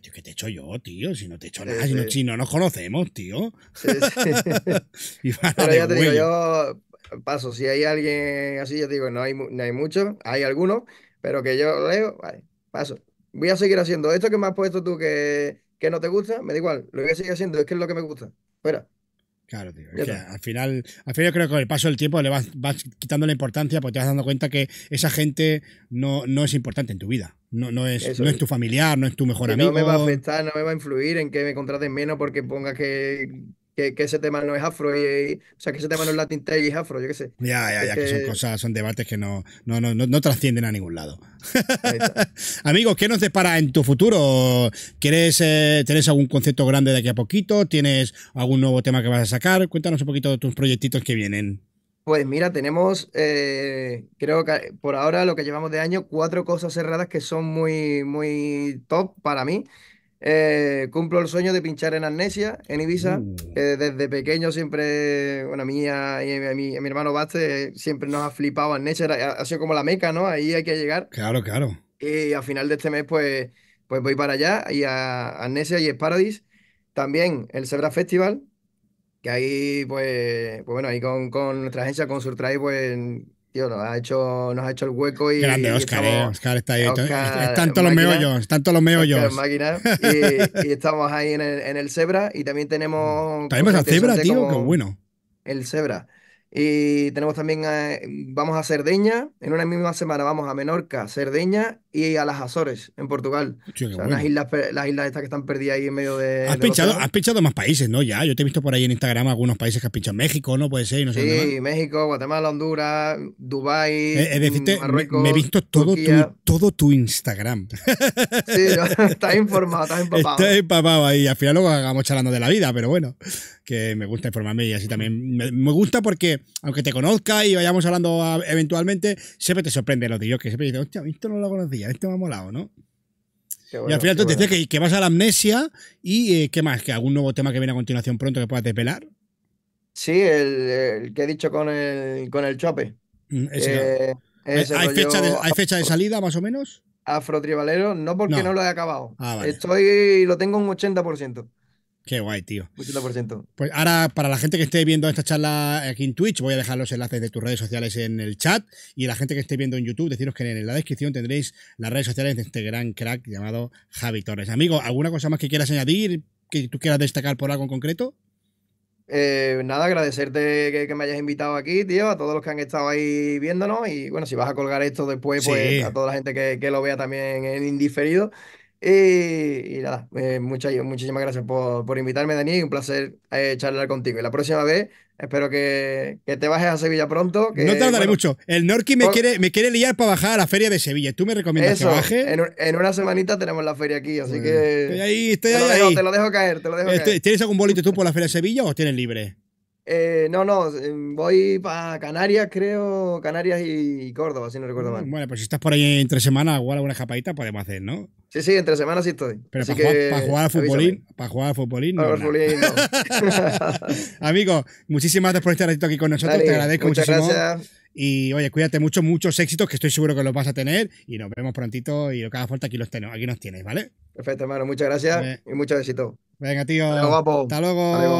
Speaker 1: tío, ¿qué te echo yo, tío? Si no te echo nada, Si, no, nos conocemos, tío. Sí, <laughs>
Speaker 2: pero ya te digo, yo paso, si hay alguien así, ya digo, no hay, no hay muchos, hay algunos, pero que yo leo, vale, paso. Voy a seguir haciendo esto que me has puesto tú que que no te gusta, me da igual, lo voy a seguir haciendo, es que es lo que me gusta. Fuera. Claro, tío. al
Speaker 1: final, al final creo que con el paso del tiempo le vas, quitando la importancia porque te vas dando cuenta que esa gente no, no es importante en tu vida. No, no, es, no es tu familiar, no es tu mejor amigo. No me va a
Speaker 2: afectar, no me va a influir en que me contraten menos porque ponga que que, ese tema no es afro, o sea, que ese tema no es Latin y afro, yo qué sé. Ya, ya, ya, que, son este
Speaker 1: cosas, son debates que no, trascienden a ningún lado. <laughs> Amigos, ¿qué nos depara en tu futuro? ¿Quieres, eh, ¿Tienes algún concepto grande de aquí a poquito? ¿Tienes algún nuevo tema que vas a sacar? Cuéntanos un poquito de tus proyectitos que vienen.
Speaker 2: Pues mira, tenemos, eh, creo que por ahora lo que llevamos de año, cuatro cosas cerradas que son muy, muy top para mí. Eh, cumplo el sueño de pinchar en Amnesia, en Ibiza. Uh. desde pequeño siempre, bueno, a mí y a, mi, hermano Baste siempre nos ha flipado Amnesia. ha, sido como la meca, ¿no? Ahí hay que llegar.
Speaker 1: Claro, claro.
Speaker 2: Y a final de este mes, pues, pues voy para allá y a Amnesia y Sparadis. También el Zebra Festival, que ahí, pues, pues bueno, ahí con, nuestra agencia, con Surtrai, pues Tío, nos ha hecho, nos ha hecho el hueco y. Grande, Oscar, eh, Oscar está ahí. están todos los meollos,
Speaker 1: están todos los meollos.
Speaker 2: y, estamos ahí en el, Zebra y también tenemos. Tenemos al Zebra, tío, qué bueno. El Zebra. Y tenemos también, eh, vamos a Cerdeña, en una misma semana vamos a Menorca, Cerdeña y a las Azores, en Portugal. las, islas, estas que están perdidas ahí en medio de. Has, pinchado, has
Speaker 1: pinchado más países, ¿no? Ya, yo te he visto por ahí en Instagram algunos países que has pinchado. México, ¿no? Puede ser, no sé Sí,
Speaker 2: México, Guatemala, Honduras, Dubái. Eh, eh, Marruecos, me, he visto todo tu,
Speaker 1: todo tu Instagram. <laughs>
Speaker 2: Sí, <laughs> estás informado, estás <laughs> empapado. Estás
Speaker 1: empapado ahí. Al final luego hagamos charlando de la vida, pero bueno, que me gusta informarme y así también. Me, gusta porque, aunque te conozca y vayamos hablando eventualmente, siempre te sorprende lo de yo, que siempre dices, hostia, esto no lo conocí este me ha molado, ¿no? y al final tú te que, vas a la amnesia y eh, ¿qué más? ¿Que algún nuevo tema que viene a continuación pronto que puedas pelar.
Speaker 2: Sí, el, que he dicho con el, con el chope. Mm, eh, ¿Hay,
Speaker 1: fecha de, salida más o menos?
Speaker 2: Afrotribalero, no porque no, lo he acabado. Ah, Estoy, lo tengo un 80%. Qué guay, tío. 100%.
Speaker 1: Pues ahora, para la gente que esté viendo esta charla aquí en Twitch, voy a dejar los enlaces de tus redes sociales en el chat. Y la gente que esté viendo en YouTube, deciros que en la descripción tendréis las redes sociales de este gran crack llamado Javi Torres. Amigo, ¿alguna cosa más que quieras añadir? ¿Que tú quieras destacar por algo en concreto?
Speaker 2: Eh, nada, agradecerte que, me hayas invitado aquí, tío, a todos los que han estado ahí viéndonos. Y bueno, si vas a colgar esto después, pues a toda la gente que, lo vea también en indiferido. Y, nada, eh, muchísimas gracias por, invitarme, Dani. Un placer eh, charlar contigo. Y la próxima vez, espero que, te bajes a Sevilla pronto. Que, no tardaré mucho. El Norky me, quiere,
Speaker 1: me quiere liar para bajar a la feria de Sevilla. ¿Tú me recomiendas que baje?
Speaker 2: En, una semanita tenemos la feria aquí, así que. Estoy ahí, estoy ahí, Te lo dejo caer, te lo dejo caer.
Speaker 1: ¿Tienes algún bolito tú por la feria de Sevilla o tienes libre?
Speaker 2: Eh, no, no, em, voy para Canarias, creo, Canarias y Córdoba, si no recuerdo mal. Mm, bueno,
Speaker 1: pues si estás por ahí entre semana, igual alguna escapadita podemos hacer, ¿no?
Speaker 2: Sí, sí, entre semanas sí estoy. Pero para, jugar, al futbolín,
Speaker 1: para jugar al futbolín, no,
Speaker 2: <laughs>
Speaker 1: muchísimas gracias por estar aquí con nosotros, te agradezco muchas muchísimo. Gracias. Y oye, cuídate mucho, muchos éxitos que estoy seguro que los vas a tener. Y nos vemos prontito y lo que aquí, los tenemos, aquí nos tienes, ¿vale?
Speaker 2: Perfecto, hermano, muchas gracias y mucho éxito.
Speaker 1: Venga, tío. Hasta luego.